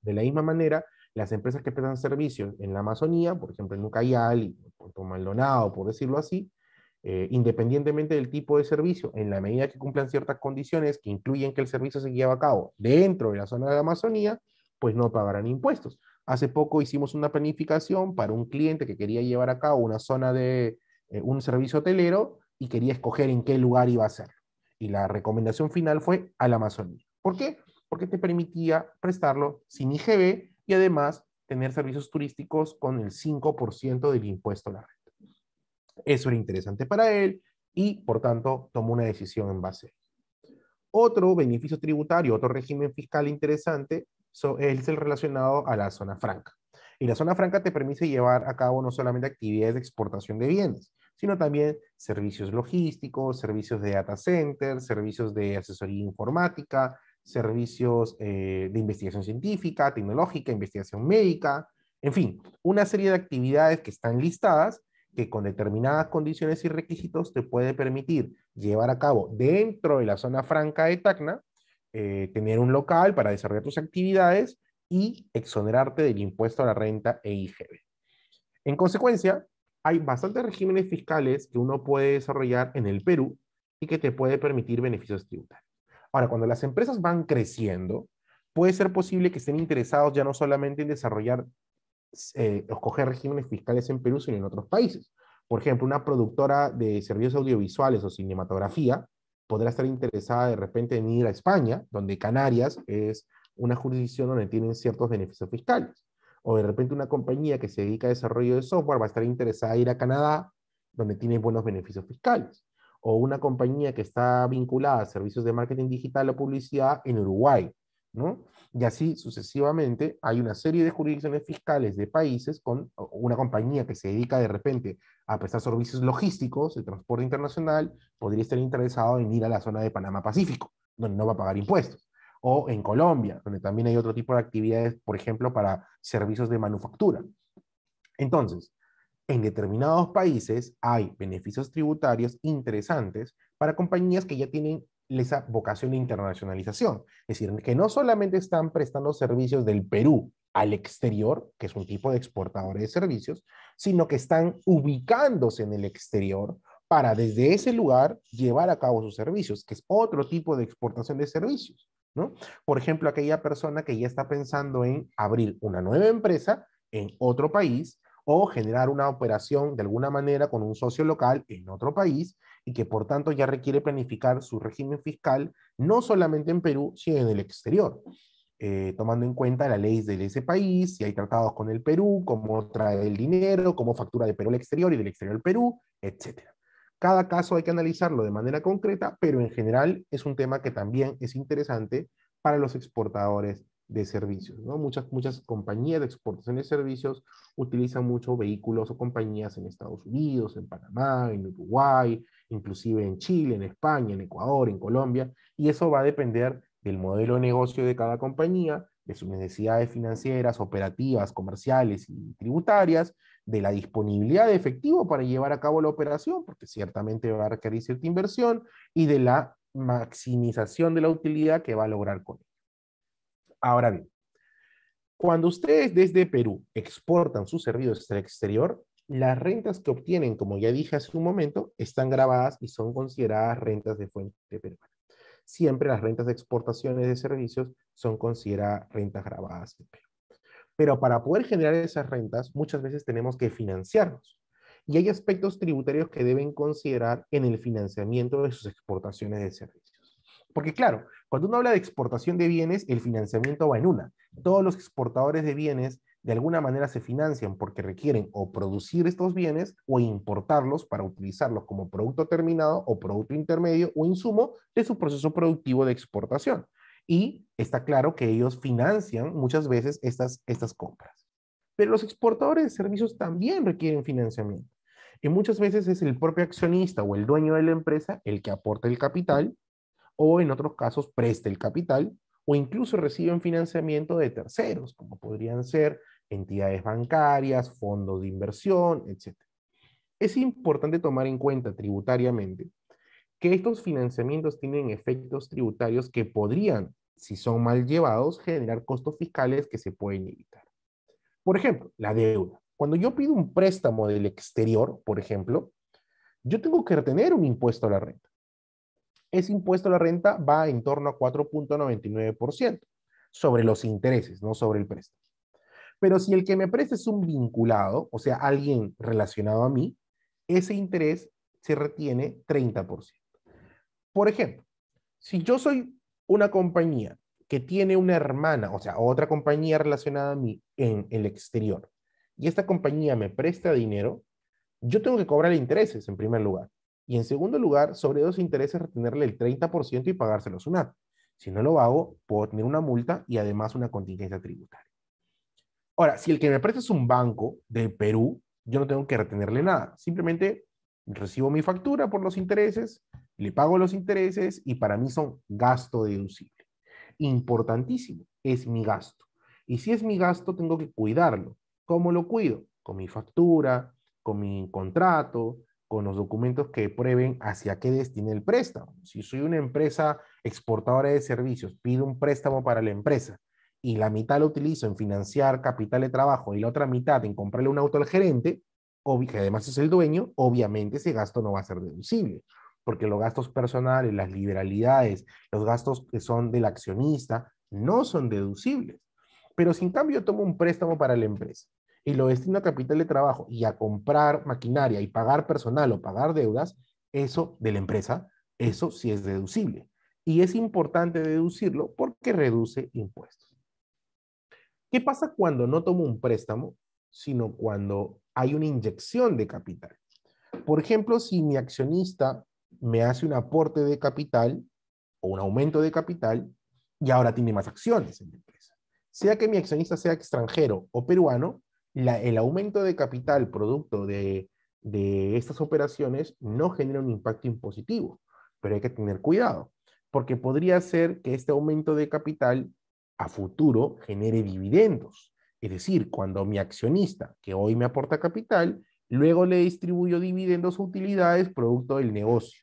De la misma manera, las empresas que prestan servicios en la Amazonía, por ejemplo en Ucayali, en Puerto Maldonado, por decirlo así, eh, independientemente del tipo de servicio, en la medida que cumplan ciertas condiciones que incluyen que el servicio se lleva a cabo dentro de la zona de la Amazonía, pues no pagarán impuestos. Hace poco hicimos una planificación para un cliente que quería llevar a cabo una zona de eh, un servicio hotelero y quería escoger en qué lugar iba a ser Y la recomendación final fue a la Amazonía. ¿Por qué? Porque te permitía prestarlo sin IGB y además tener servicios turísticos con el 5% del impuesto a la red. Eso era interesante para él y, por tanto, tomó una decisión en base Otro beneficio tributario, otro régimen fiscal interesante es el relacionado a la zona franca. Y la zona franca te permite llevar a cabo no solamente actividades de exportación de bienes, sino también servicios logísticos, servicios de data center, servicios de asesoría informática, servicios eh, de investigación científica, tecnológica, investigación médica, en fin, una serie de actividades que están listadas que con determinadas condiciones y requisitos te puede permitir llevar a cabo dentro de la zona franca de Tacna, eh, tener un local para desarrollar tus actividades y exonerarte del impuesto a la renta e IGB. En consecuencia, hay bastantes regímenes fiscales que uno puede desarrollar en el Perú y que te puede permitir beneficios tributarios. Ahora, cuando las empresas van creciendo, puede ser posible que estén interesados ya no solamente en desarrollar eh, escoger regímenes fiscales en Perú, sino en otros países. Por ejemplo, una productora de servicios audiovisuales o cinematografía podrá estar interesada de repente en ir a España, donde Canarias es una jurisdicción donde tienen ciertos beneficios fiscales. O de repente una compañía que se dedica a desarrollo de software va a estar interesada en ir a Canadá, donde tiene buenos beneficios fiscales. O una compañía que está vinculada a servicios de marketing digital o publicidad en Uruguay, y así sucesivamente hay una serie de jurisdicciones fiscales de países con una compañía que se dedica de repente a prestar servicios logísticos, de transporte internacional, podría estar interesado en ir a la zona de Panamá Pacífico, donde no va a pagar impuestos. O en Colombia, donde también hay otro tipo de actividades, por ejemplo, para servicios de manufactura. Entonces, en determinados países hay beneficios tributarios interesantes para compañías que ya tienen esa vocación de internacionalización. Es decir, que no solamente están prestando servicios del Perú al exterior, que es un tipo de exportador de servicios, sino que están ubicándose en el exterior para desde ese lugar llevar a cabo sus servicios, que es otro tipo de exportación de servicios, ¿no? Por ejemplo, aquella persona que ya está pensando en abrir una nueva empresa en otro país o generar una operación de alguna manera con un socio local en otro país y que por tanto ya requiere planificar su régimen fiscal no solamente en Perú, sino en el exterior. Eh, tomando en cuenta la ley de ese país, si hay tratados con el Perú, cómo trae el dinero, cómo factura de Perú al exterior y del exterior al Perú, etc. Cada caso hay que analizarlo de manera concreta, pero en general es un tema que también es interesante para los exportadores de servicios. ¿no? Muchas, muchas compañías de exportación de servicios utilizan mucho vehículos o compañías en Estados Unidos, en Panamá, en Uruguay, inclusive en Chile, en España, en Ecuador, en Colombia, y eso va a depender del modelo de negocio de cada compañía, de sus necesidades financieras, operativas, comerciales y tributarias, de la disponibilidad de efectivo para llevar a cabo la operación, porque ciertamente va a requerir cierta inversión, y de la maximización de la utilidad que va a lograr con Ahora bien, cuando ustedes desde Perú exportan sus servicios al exterior, las rentas que obtienen, como ya dije hace un momento, están grabadas y son consideradas rentas de fuente peruana. Siempre las rentas de exportaciones de servicios son consideradas rentas grabadas en Perú. Pero para poder generar esas rentas, muchas veces tenemos que financiarnos. Y hay aspectos tributarios que deben considerar en el financiamiento de sus exportaciones de servicios. Porque claro, cuando uno habla de exportación de bienes, el financiamiento va en una. Todos los exportadores de bienes de alguna manera se financian porque requieren o producir estos bienes o importarlos para utilizarlos como producto terminado o producto intermedio o insumo de su proceso productivo de exportación. Y está claro que ellos financian muchas veces estas, estas compras. Pero los exportadores de servicios también requieren financiamiento. Y muchas veces es el propio accionista o el dueño de la empresa el que aporta el capital o en otros casos presta el capital o incluso reciben financiamiento de terceros, como podrían ser entidades bancarias, fondos de inversión, etc. Es importante tomar en cuenta tributariamente que estos financiamientos tienen efectos tributarios que podrían, si son mal llevados, generar costos fiscales que se pueden evitar. Por ejemplo, la deuda. Cuando yo pido un préstamo del exterior, por ejemplo, yo tengo que retener un impuesto a la renta ese impuesto a la renta va en torno a 4.99% sobre los intereses, no sobre el préstamo. Pero si el que me presta es un vinculado, o sea, alguien relacionado a mí, ese interés se retiene 30%. Por ejemplo, si yo soy una compañía que tiene una hermana, o sea, otra compañía relacionada a mí en el exterior, y esta compañía me presta dinero, yo tengo que cobrar intereses en primer lugar. Y en segundo lugar, sobre dos intereses retenerle el 30% y pagárselo a SUNAT. Si no lo hago, puedo tener una multa y además una contingencia tributaria. Ahora, si el que me presta es un banco de Perú, yo no tengo que retenerle nada. Simplemente recibo mi factura por los intereses, le pago los intereses y para mí son gasto deducible. Importantísimo, es mi gasto. Y si es mi gasto, tengo que cuidarlo. ¿Cómo lo cuido? Con mi factura, con mi contrato, con los documentos que prueben hacia qué destina el préstamo. Si soy una empresa exportadora de servicios, pido un préstamo para la empresa y la mitad lo utilizo en financiar capital de trabajo y la otra mitad en comprarle un auto al gerente, que además es el dueño, obviamente ese gasto no va a ser deducible, porque los gastos personales, las liberalidades, los gastos que son del accionista, no son deducibles. Pero sin en cambio tomo un préstamo para la empresa y lo destino a capital de trabajo y a comprar maquinaria y pagar personal o pagar deudas, eso de la empresa, eso sí es deducible. Y es importante deducirlo porque reduce impuestos. ¿Qué pasa cuando no tomo un préstamo, sino cuando hay una inyección de capital? Por ejemplo, si mi accionista me hace un aporte de capital o un aumento de capital y ahora tiene más acciones en la empresa. Sea que mi accionista sea extranjero o peruano, el aumento de capital producto de, de estas operaciones no genera un impacto impositivo, pero hay que tener cuidado, porque podría ser que este aumento de capital a futuro genere dividendos. Es decir, cuando mi accionista, que hoy me aporta capital, luego le distribuyo dividendos o utilidades producto del negocio.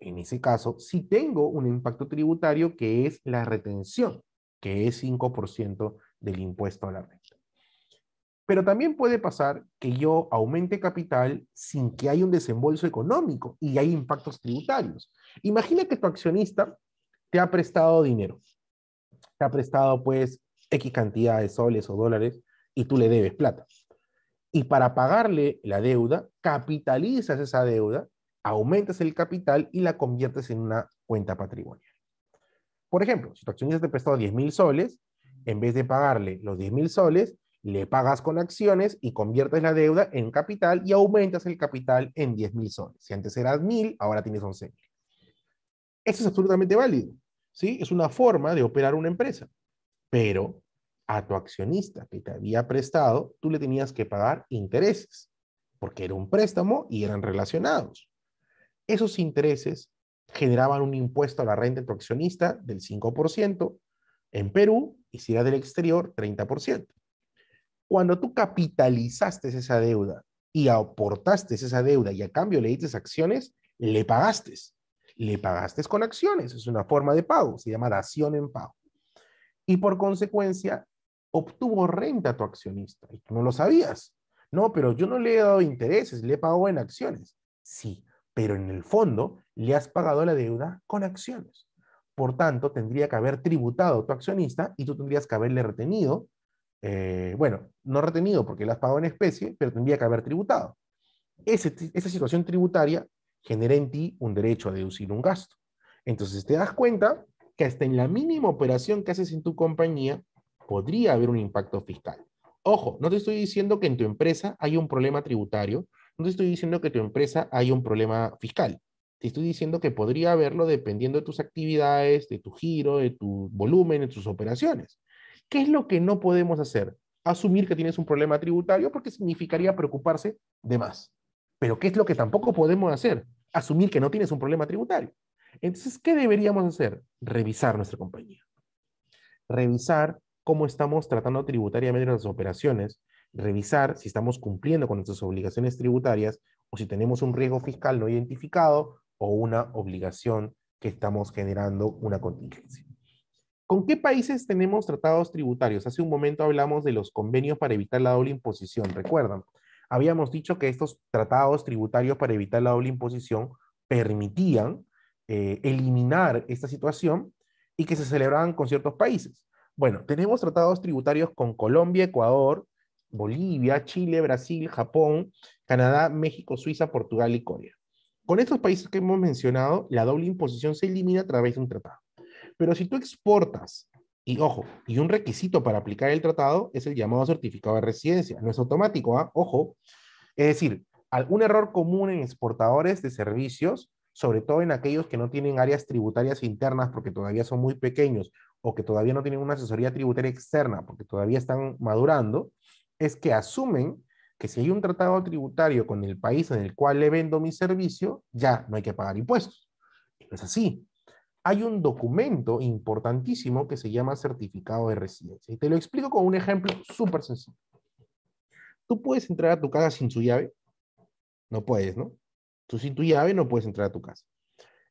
En ese caso, sí tengo un impacto tributario que es la retención, que es 5% del impuesto a la renta. Pero también puede pasar que yo aumente capital sin que haya un desembolso económico y hay impactos tributarios. Imagina que tu accionista te ha prestado dinero. Te ha prestado pues X cantidad de soles o dólares y tú le debes plata. Y para pagarle la deuda, capitalizas esa deuda, aumentas el capital y la conviertes en una cuenta patrimonial. Por ejemplo, si tu accionista te prestó 10 mil soles, en vez de pagarle los 10 mil soles, le pagas con acciones y conviertes la deuda en capital y aumentas el capital en 10 mil soles. Si antes eras mil, ahora tienes 11 mil. Eso es absolutamente válido. ¿sí? Es una forma de operar una empresa. Pero a tu accionista que te había prestado, tú le tenías que pagar intereses, porque era un préstamo y eran relacionados. Esos intereses generaban un impuesto a la renta de tu accionista del 5%, en Perú, y si era del exterior, 30%. Cuando tú capitalizaste esa deuda y aportaste esa deuda y a cambio le diste acciones, le pagaste. Le pagaste con acciones, es una forma de pago, se llama dación en pago. Y por consecuencia, obtuvo renta tu accionista y tú no lo sabías. No, pero yo no le he dado intereses, le he pagado en acciones. Sí, pero en el fondo le has pagado la deuda con acciones. Por tanto, tendría que haber tributado a tu accionista y tú tendrías que haberle retenido eh, bueno, no retenido porque lo has pagado en especie, pero tendría que haber tributado. esa situación tributaria genera en ti un derecho a deducir un gasto. Entonces te das cuenta que hasta en la mínima operación que haces en tu compañía podría haber un impacto fiscal. Ojo, no te estoy diciendo que en tu empresa hay un problema tributario, no te estoy diciendo que en tu empresa hay un problema fiscal. Te estoy diciendo que podría haberlo dependiendo de tus actividades, de tu giro, de tu volumen, de tus operaciones. ¿Qué es lo que no podemos hacer? Asumir que tienes un problema tributario porque significaría preocuparse de más. Pero ¿qué es lo que tampoco podemos hacer? Asumir que no tienes un problema tributario. Entonces, ¿qué deberíamos hacer? Revisar nuestra compañía. Revisar cómo estamos tratando tributariamente nuestras operaciones, revisar si estamos cumpliendo con nuestras obligaciones tributarias o si tenemos un riesgo fiscal no identificado o una obligación que estamos generando una contingencia. ¿Con qué países tenemos tratados tributarios? Hace un momento hablamos de los convenios para evitar la doble imposición, recuerdan. Habíamos dicho que estos tratados tributarios para evitar la doble imposición permitían eh, eliminar esta situación y que se celebraban con ciertos países. Bueno, tenemos tratados tributarios con Colombia, Ecuador, Bolivia, Chile, Brasil, Japón, Canadá, México, Suiza, Portugal y Corea. Con estos países que hemos mencionado, la doble imposición se elimina a través de un tratado. Pero si tú exportas, y ojo, y un requisito para aplicar el tratado es el llamado certificado de residencia, no es automático, ¿ah? ojo. Es decir, algún error común en exportadores de servicios, sobre todo en aquellos que no tienen áreas tributarias internas porque todavía son muy pequeños o que todavía no tienen una asesoría tributaria externa porque todavía están madurando, es que asumen que si hay un tratado tributario con el país en el cual le vendo mi servicio, ya no hay que pagar impuestos. es así hay un documento importantísimo que se llama certificado de residencia. Y te lo explico con un ejemplo súper sencillo. Tú puedes entrar a tu casa sin su llave. No puedes, ¿no? Tú sin tu llave no puedes entrar a tu casa.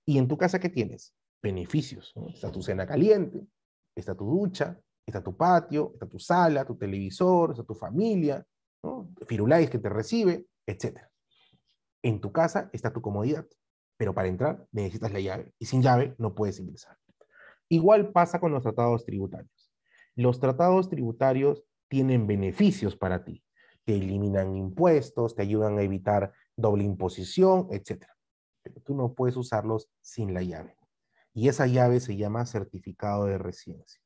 ¿Y en tu casa qué tienes? Beneficios. Está tu cena caliente, está tu ducha, está tu patio, está tu sala, tu televisor, está tu familia, ¿no? Firulais que te recibe, etc. En tu casa está tu comodidad pero para entrar necesitas la llave y sin llave no puedes ingresar. Igual pasa con los tratados tributarios. Los tratados tributarios tienen beneficios para ti. Te eliminan impuestos, te ayudan a evitar doble imposición, etc. Pero tú no puedes usarlos sin la llave. Y esa llave se llama certificado de residencia.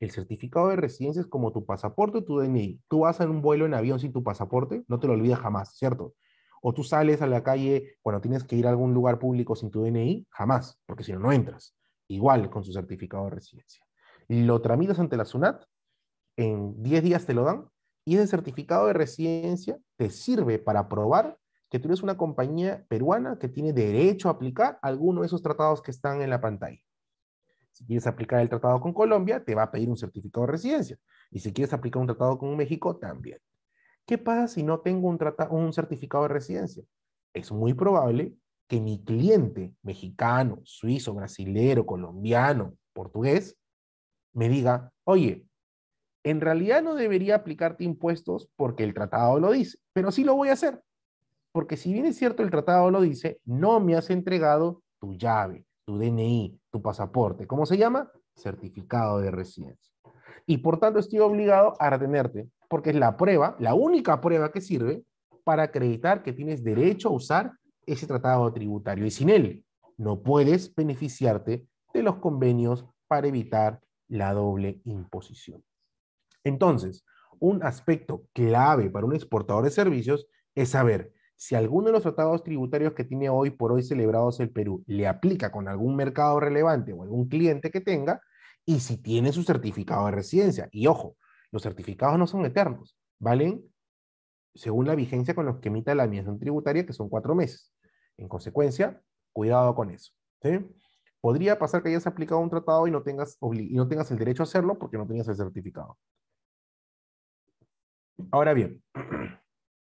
El certificado de residencia es como tu pasaporte tu DNI. Tú vas en un vuelo en avión sin tu pasaporte, no te lo olvidas jamás, ¿cierto? o tú sales a la calle cuando tienes que ir a algún lugar público sin tu DNI, jamás, porque si no, no entras. Igual con su certificado de residencia. Lo tramitas ante la SUNAT, en 10 días te lo dan, y ese certificado de residencia te sirve para probar que tú eres una compañía peruana que tiene derecho a aplicar alguno de esos tratados que están en la pantalla. Si quieres aplicar el tratado con Colombia, te va a pedir un certificado de residencia. Y si quieres aplicar un tratado con México, también. ¿Qué pasa si no tengo un, un certificado de residencia? Es muy probable que mi cliente mexicano, suizo, brasilero, colombiano, portugués, me diga, oye, en realidad no debería aplicarte impuestos porque el tratado lo dice, pero sí lo voy a hacer. Porque si bien es cierto el tratado lo dice, no me has entregado tu llave, tu DNI, tu pasaporte, ¿cómo se llama? Certificado de residencia y por tanto estoy obligado a retenerte, porque es la prueba, la única prueba que sirve para acreditar que tienes derecho a usar ese tratado tributario y sin él no puedes beneficiarte de los convenios para evitar la doble imposición. Entonces, un aspecto clave para un exportador de servicios es saber si alguno de los tratados tributarios que tiene hoy por hoy celebrados el Perú le aplica con algún mercado relevante o algún cliente que tenga, y si tiene su certificado de residencia. Y ojo, los certificados no son eternos, valen según la vigencia con los que emita la administración tributaria, que son cuatro meses. En consecuencia, cuidado con eso. Podría pasar que hayas aplicado un tratado y no, tengas y no tengas el derecho a hacerlo porque no tenías el certificado. Ahora bien, (clears throat)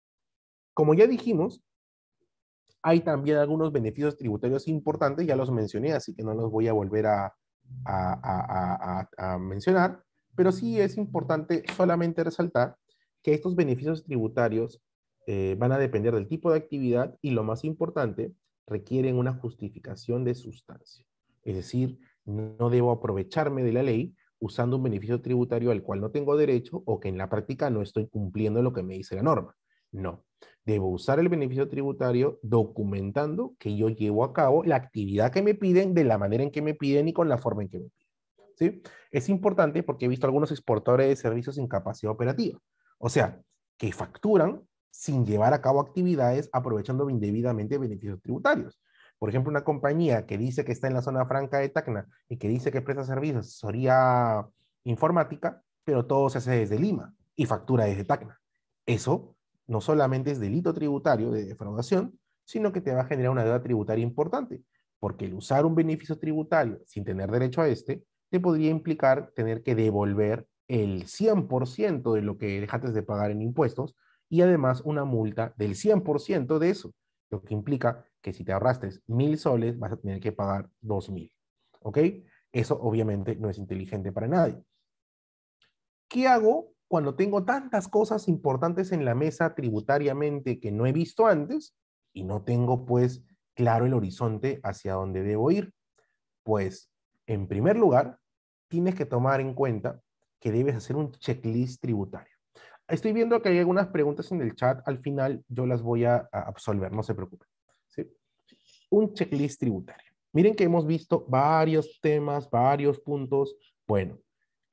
como ya dijimos, hay también algunos beneficios tributarios importantes, ya los mencioné, así que no los voy a volver a, a, mencionar, pero sí es importante solamente resaltar que estos beneficios tributarios eh, van a depender del tipo de actividad y lo más importante, requieren una justificación de sustancia. Es decir, no debo aprovecharme de la ley usando un beneficio tributario al cual no tengo derecho o que en la práctica no estoy cumpliendo lo que me dice la norma. No, Debo usar el beneficio tributario documentando que yo llevo a cabo la actividad que me piden de la manera en que me piden y con la forma en que me piden. ¿Sí? Es importante porque he visto algunos exportadores de servicios sin capacidad operativa. O sea, que facturan sin llevar a cabo actividades aprovechando indebidamente beneficios tributarios. Por ejemplo, una compañía que dice que está en la zona franca de Tacna y que dice que presta servicios, asesoría informática, pero todo se hace desde Lima y factura desde Tacna. Eso no solamente es delito tributario de defraudación, sino que te va a generar una deuda tributaria importante, porque el usar un beneficio tributario sin tener derecho a este, te podría implicar tener que devolver el 100% de lo que dejaste de pagar en impuestos y además una multa del 100% de eso, lo que implica que si te arrastres mil soles vas a tener que pagar dos mil. ¿Ok? Eso obviamente no es inteligente para nadie. ¿Qué hago cuando tengo tantas cosas importantes en la mesa tributariamente que no he visto antes y no tengo pues claro el horizonte hacia dónde debo ir? Pues, en primer lugar, tienes que tomar en cuenta que debes hacer un checklist tributario. Estoy viendo que hay algunas preguntas en el chat, al final yo las voy a, absolver, no se preocupen. Un checklist tributario. Miren que hemos visto varios temas, varios puntos. Bueno,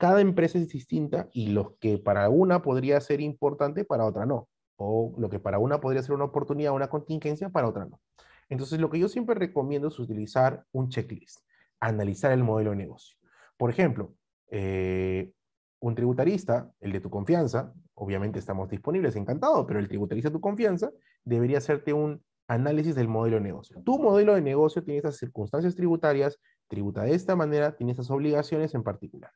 cada empresa es distinta y lo que para una podría ser importante, para otra no. O lo que para una podría ser una oportunidad, una contingencia, para otra no. Entonces, lo que yo siempre recomiendo es utilizar un checklist, analizar el modelo de negocio. Por ejemplo, eh, un tributarista, el de tu confianza, obviamente estamos disponibles, encantado, pero el tributarista de tu confianza debería hacerte un análisis del modelo de negocio. Tu modelo de negocio tiene estas circunstancias tributarias, tributa de esta manera, tiene estas obligaciones en particular.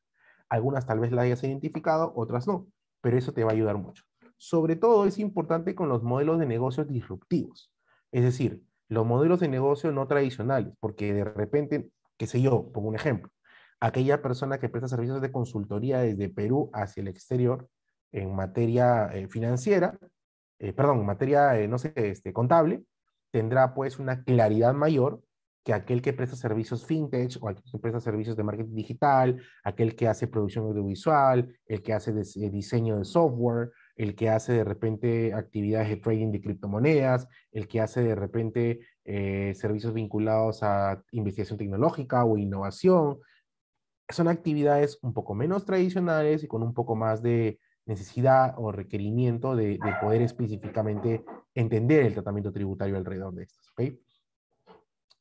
Algunas tal vez las hayas identificado, otras no, pero eso te va a ayudar mucho. Sobre todo es importante con los modelos de negocios disruptivos, es decir, los modelos de negocio no tradicionales, porque de repente, qué sé yo, pongo un ejemplo, aquella persona que presta servicios de consultoría desde Perú hacia el exterior en materia eh, financiera, eh, perdón, en materia, eh, no sé, este, contable, tendrá pues una claridad mayor que aquel que presta servicios fintech o aquel que presta servicios de marketing digital, aquel que hace producción audiovisual, el que hace eh, diseño de software, el que hace de repente actividades de trading de criptomonedas, el que hace de repente eh, servicios vinculados a investigación tecnológica o innovación. Son actividades un poco menos tradicionales y con un poco más de necesidad o requerimiento de, poder específicamente entender el tratamiento tributario alrededor de estas.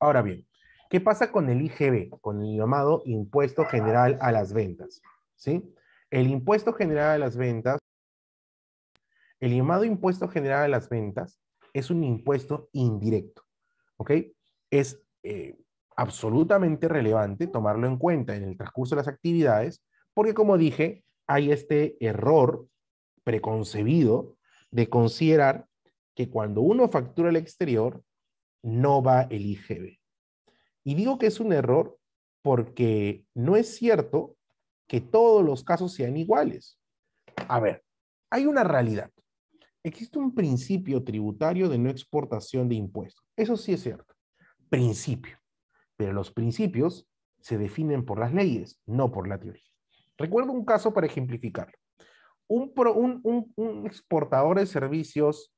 Ahora bien, ¿qué pasa con el IGB, con el llamado impuesto general a las ventas? ¿Sí? El impuesto general a las ventas, el llamado impuesto general a las ventas es un impuesto indirecto, ¿ok? Es eh, absolutamente relevante tomarlo en cuenta en el transcurso de las actividades, porque como dije, hay este error preconcebido de considerar que cuando uno factura al exterior, no va el IGB. Y digo que es un error porque no es cierto que todos los casos sean iguales. A ver, hay una realidad. Existe un principio tributario de no exportación de impuestos. Eso sí es cierto. Principio. Pero los principios se definen por las leyes, no por la teoría. Recuerdo un caso para ejemplificarlo. Un, un exportador de servicios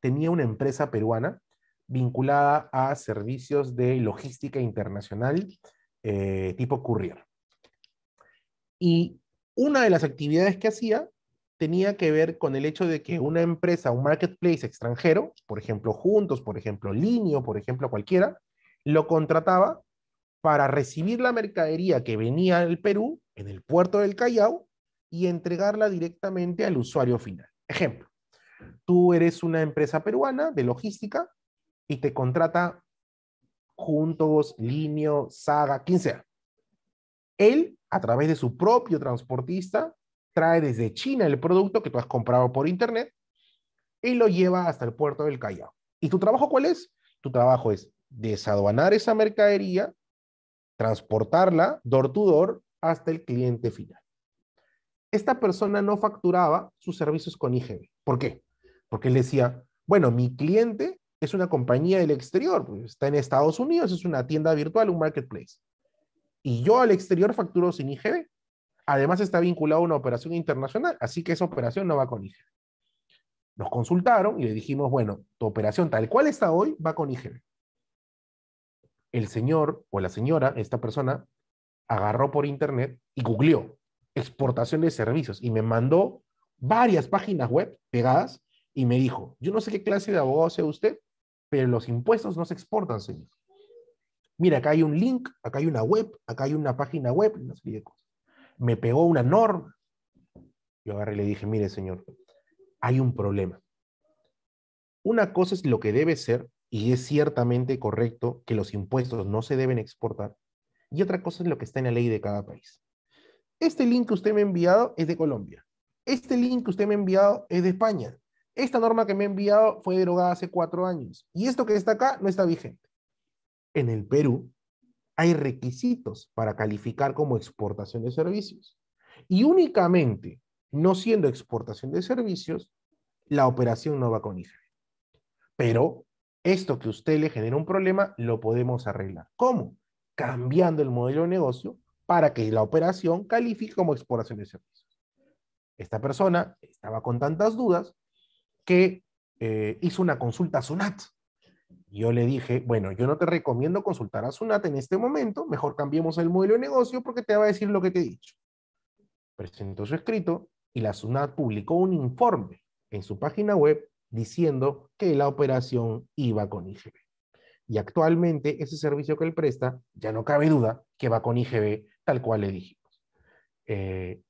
tenía una empresa peruana vinculada a servicios de logística internacional eh, tipo courier. Y una de las actividades que hacía tenía que ver con el hecho de que una empresa, un marketplace extranjero, por ejemplo Juntos, por ejemplo Linio, por ejemplo cualquiera, lo contrataba para recibir la mercadería que venía del Perú en el puerto del Callao y entregarla directamente al usuario final. Ejemplo, tú eres una empresa peruana de logística y te contrata juntos, Linio, Saga, quien sea. Él, a través de su propio transportista, trae desde China el producto que tú has comprado por internet y lo lleva hasta el puerto del Callao. ¿Y tu trabajo cuál es? Tu trabajo es desaduanar esa mercadería, transportarla door to door hasta el cliente final. Esta persona no facturaba sus servicios con IGB. ¿Por qué? Porque él decía, bueno, mi cliente es una compañía del exterior, pues, está en Estados Unidos, es una tienda virtual, un marketplace. Y yo al exterior facturo sin IGB. Además está vinculado a una operación internacional, así que esa operación no va con IGB. Nos consultaron y le dijimos, bueno, tu operación tal cual está hoy va con IGB. El señor o la señora, esta persona, agarró por internet y googleó exportación de servicios y me mandó varias páginas web pegadas y me dijo, yo no sé qué clase de abogado sea usted, pero los impuestos no se exportan, señor. Mira, acá hay un link, acá hay una web, acá hay una página web, no sé qué. Me pegó una norma. Yo agarré y le dije, mire, señor, hay un problema. Una cosa es lo que debe ser, y es ciertamente correcto que los impuestos no se deben exportar, y otra cosa es lo que está en la ley de cada país. Este link que usted me ha enviado es de Colombia. Este link que usted me ha enviado es de España. Esta norma que me ha enviado fue derogada hace cuatro años y esto que está acá no está vigente. En el Perú hay requisitos para calificar como exportación de servicios y únicamente no siendo exportación de servicios, la operación no va con IFE. Pero esto que usted le genera un problema lo podemos arreglar. ¿Cómo? Cambiando el modelo de negocio para que la operación califique como exportación de servicios. Esta persona estaba con tantas dudas que eh, hizo una consulta a Sunat. Yo le dije, bueno, yo no te recomiendo consultar a Sunat en este momento, mejor cambiemos el modelo de negocio porque te va a decir lo que te he dicho. Presentó su escrito y la Sunat publicó un informe en su página web diciendo que la operación iba con IGB. Y actualmente ese servicio que él presta, ya no cabe duda que va con IGB, tal cual le dijimos. Eh,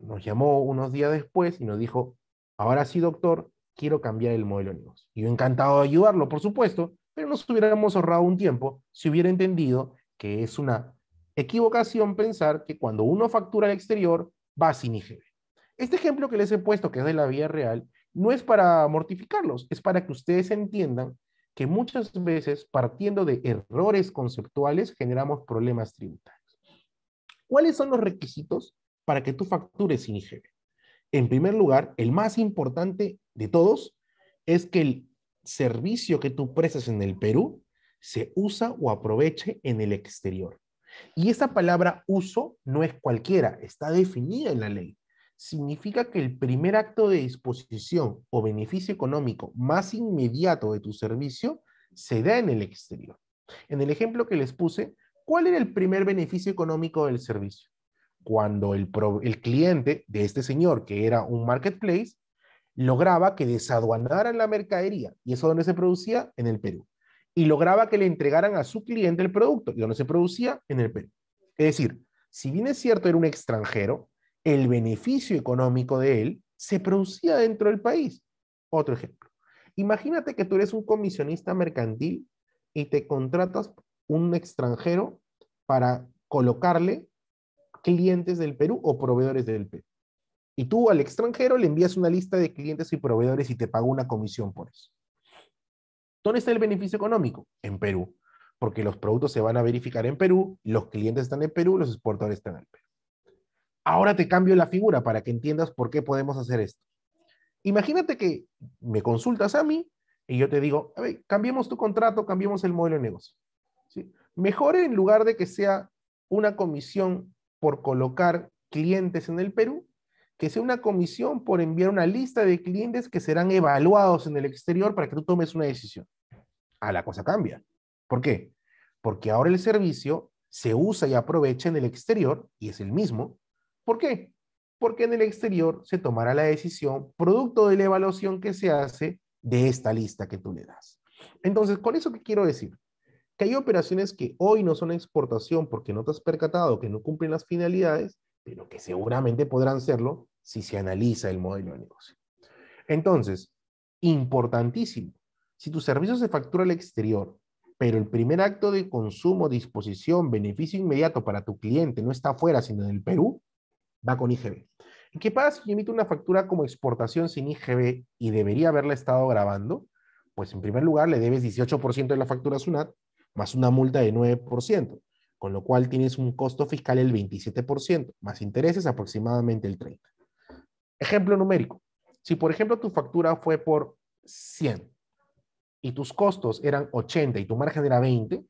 nos llamó unos días después y nos dijo, ahora sí, doctor, quiero cambiar el modelo de negocio. Yo encantado de ayudarlo, por supuesto, pero nos hubiéramos ahorrado un tiempo si hubiera entendido que es una equivocación pensar que cuando uno factura al exterior va sin IGB. Este ejemplo que les he puesto, que es de la vida real, no es para mortificarlos, es para que ustedes entiendan que muchas veces partiendo de errores conceptuales generamos problemas tributarios. ¿Cuáles son los requisitos para que tú factures sin IGB? En primer lugar, el más importante de todos es que el servicio que tú prestas en el Perú se usa o aproveche en el exterior. Y esa palabra uso no es cualquiera, está definida en la ley. Significa que el primer acto de disposición o beneficio económico más inmediato de tu servicio se da en el exterior. En el ejemplo que les puse, ¿cuál era el primer beneficio económico del servicio? cuando el, cliente de este señor, que era un marketplace, lograba que desaduanaran la mercadería. ¿Y eso donde se producía? En el Perú. Y lograba que le entregaran a su cliente el producto. ¿Y donde se producía? En el Perú. Es decir, si bien es cierto era un extranjero, el beneficio económico de él se producía dentro del país. Otro ejemplo. Imagínate que tú eres un comisionista mercantil y te contratas un extranjero para colocarle clientes del Perú o proveedores del Perú. Y tú al extranjero le envías una lista de clientes y proveedores y te paga una comisión por eso. ¿Dónde está el beneficio económico? En Perú, porque los productos se van a verificar en Perú, los clientes están en Perú, los exportadores están en Perú. Ahora te cambio la figura para que entiendas por qué podemos hacer esto. Imagínate que me consultas a mí y yo te digo, a ver, cambiemos tu contrato, cambiemos el modelo de negocio. ¿Sí? Mejor en lugar de que sea una comisión por colocar clientes en el Perú, que sea una comisión por enviar una lista de clientes que serán evaluados en el exterior para que tú tomes una decisión. Ah, la cosa cambia. ¿Por qué? Porque ahora el servicio se usa y aprovecha en el exterior y es el mismo. ¿Por qué? Porque en el exterior se tomará la decisión producto de la evaluación que se hace de esta lista que tú le das. Entonces, con eso qué quiero decir, que hay operaciones que hoy no son exportación porque no te has percatado que no cumplen las finalidades, pero que seguramente podrán serlo si se analiza el modelo de negocio. Entonces, importantísimo, si tu servicio se factura al exterior, pero el primer acto de consumo, disposición, beneficio inmediato para tu cliente no está afuera, sino en el Perú, va con IGB. ¿Y qué pasa si emite una factura como exportación sin IGB y debería haberla estado grabando? Pues en primer lugar le debes 18% de la factura a SUNAT, más una multa de 9%, con lo cual tienes un costo fiscal del 27%, más intereses aproximadamente el 30%. Ejemplo numérico. Si por ejemplo tu factura fue por 100 y tus costos eran 80 y tu margen era 20,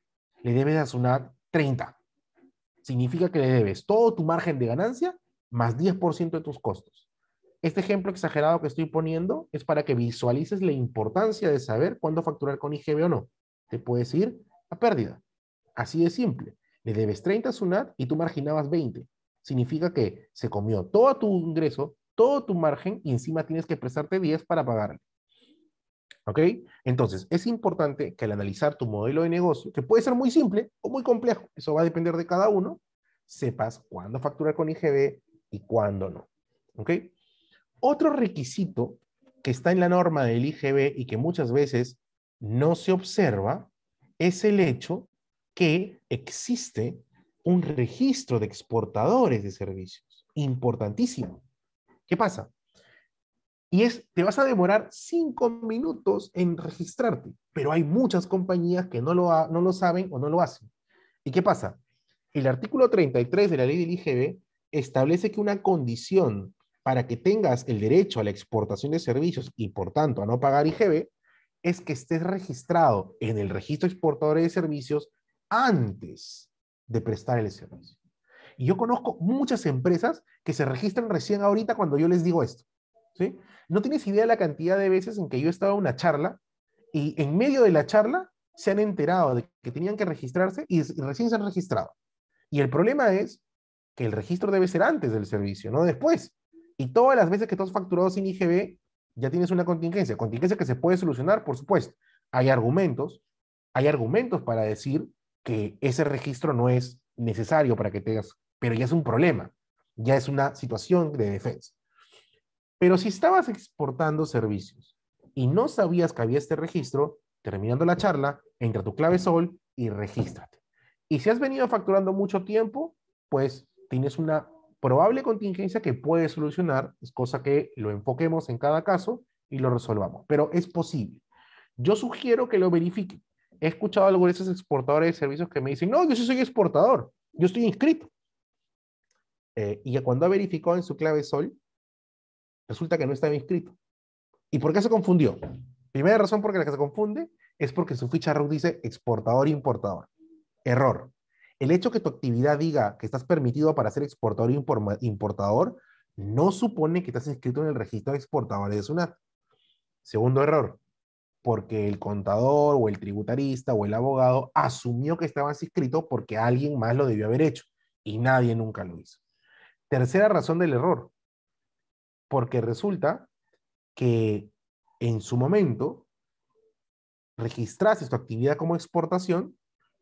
le debes a SUNAT 30. Significa que le debes todo tu margen de ganancia más 10% de tus costos. Este ejemplo exagerado que estoy poniendo es para que visualices la importancia de saber cuándo facturar con IGB o no. Te puedes ir la pérdida. Así de simple. Le debes 30 a Sunat y tú marginabas 20. Significa que se comió todo tu ingreso, todo tu margen y encima tienes que prestarte 10 para pagarle. ¿Ok? Entonces, es importante que al analizar tu modelo de negocio, que puede ser muy simple o muy complejo, eso va a depender de cada uno, sepas cuándo facturar con IGB y cuándo no. ¿Ok? Otro requisito que está en la norma del IGB y que muchas veces no se observa es el hecho que existe un registro de exportadores de servicios, importantísimo. ¿Qué pasa? Y es, te vas a demorar cinco minutos en registrarte, pero hay muchas compañías que no lo, no lo saben o no lo hacen. ¿Y qué pasa? El artículo 33 de la ley del IGB establece que una condición para que tengas el derecho a la exportación de servicios y por tanto a no pagar IGB es que estés registrado en el registro exportador de servicios antes de prestar el servicio. Y yo conozco muchas empresas que se registran recién ahorita cuando yo les digo esto. ¿sí? No tienes idea de la cantidad de veces en que yo he estado en una charla y en medio de la charla se han enterado de que tenían que registrarse y recién se han registrado. Y el problema es que el registro debe ser antes del servicio, no después. Y todas las veces que estás facturado sin IGB, ya tienes una contingencia, contingencia que se puede solucionar, por supuesto. Hay argumentos, hay argumentos para decir que ese registro no es necesario para que tengas, pero ya es un problema, ya es una situación de defensa. Pero si estabas exportando servicios y no sabías que había este registro, terminando la charla, entra tu clave sol y regístrate. Y si has venido facturando mucho tiempo, pues tienes una probable contingencia que puede solucionar, es cosa que lo enfoquemos en cada caso y lo resolvamos, pero es posible. Yo sugiero que lo verifique. He escuchado a algunos de esos exportadores de servicios que me dicen, no, yo sí soy exportador, yo estoy inscrito. Eh, y cuando ha verificado en su clave Sol, resulta que no estaba inscrito. ¿Y por qué se confundió? Primera razón por la que se confunde es porque su ficha root dice exportador-importador. Error. El hecho que tu actividad diga que estás permitido para ser exportador e importador no supone que estás inscrito en el registro de exportadores de SUNAT. Segundo error, porque el contador o el tributarista o el abogado asumió que estabas inscrito porque alguien más lo debió haber hecho y nadie nunca lo hizo. Tercera razón del error, porque resulta que en su momento registraste tu actividad como exportación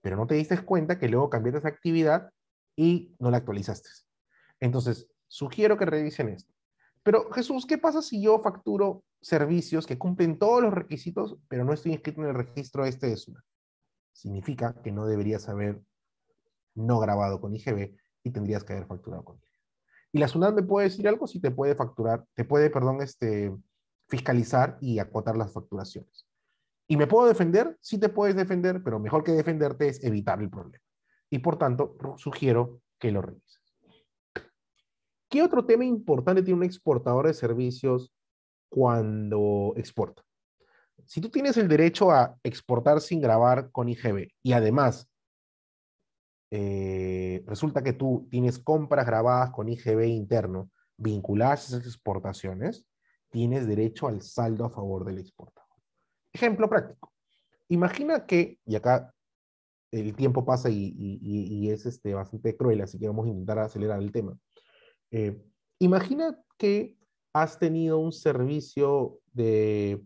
pero no te diste cuenta que luego cambiaste esa actividad y no la actualizaste. Entonces, sugiero que revisen esto. Pero Jesús, ¿qué pasa si yo facturo servicios que cumplen todos los requisitos, pero no estoy inscrito en el registro este de SUNA? Significa que no deberías haber no grabado con IGB y tendrías que haber facturado con IGB. Y la SUNAT me puede decir algo si te puede facturar, te puede, perdón, este, fiscalizar y acotar las facturaciones. ¿Y me puedo defender? Sí te puedes defender, pero mejor que defenderte es evitar el problema. Y por tanto, sugiero que lo revises. ¿Qué otro tema importante tiene un exportador de servicios cuando exporta? Si tú tienes el derecho a exportar sin grabar con IGB y además eh, resulta que tú tienes compras grabadas con IGB interno vinculadas a esas exportaciones, tienes derecho al saldo a favor del exportador. Ejemplo práctico. Imagina que, y acá el tiempo pasa y, es este, bastante cruel, así que vamos a intentar acelerar el tema. Eh, imagina que has tenido un servicio de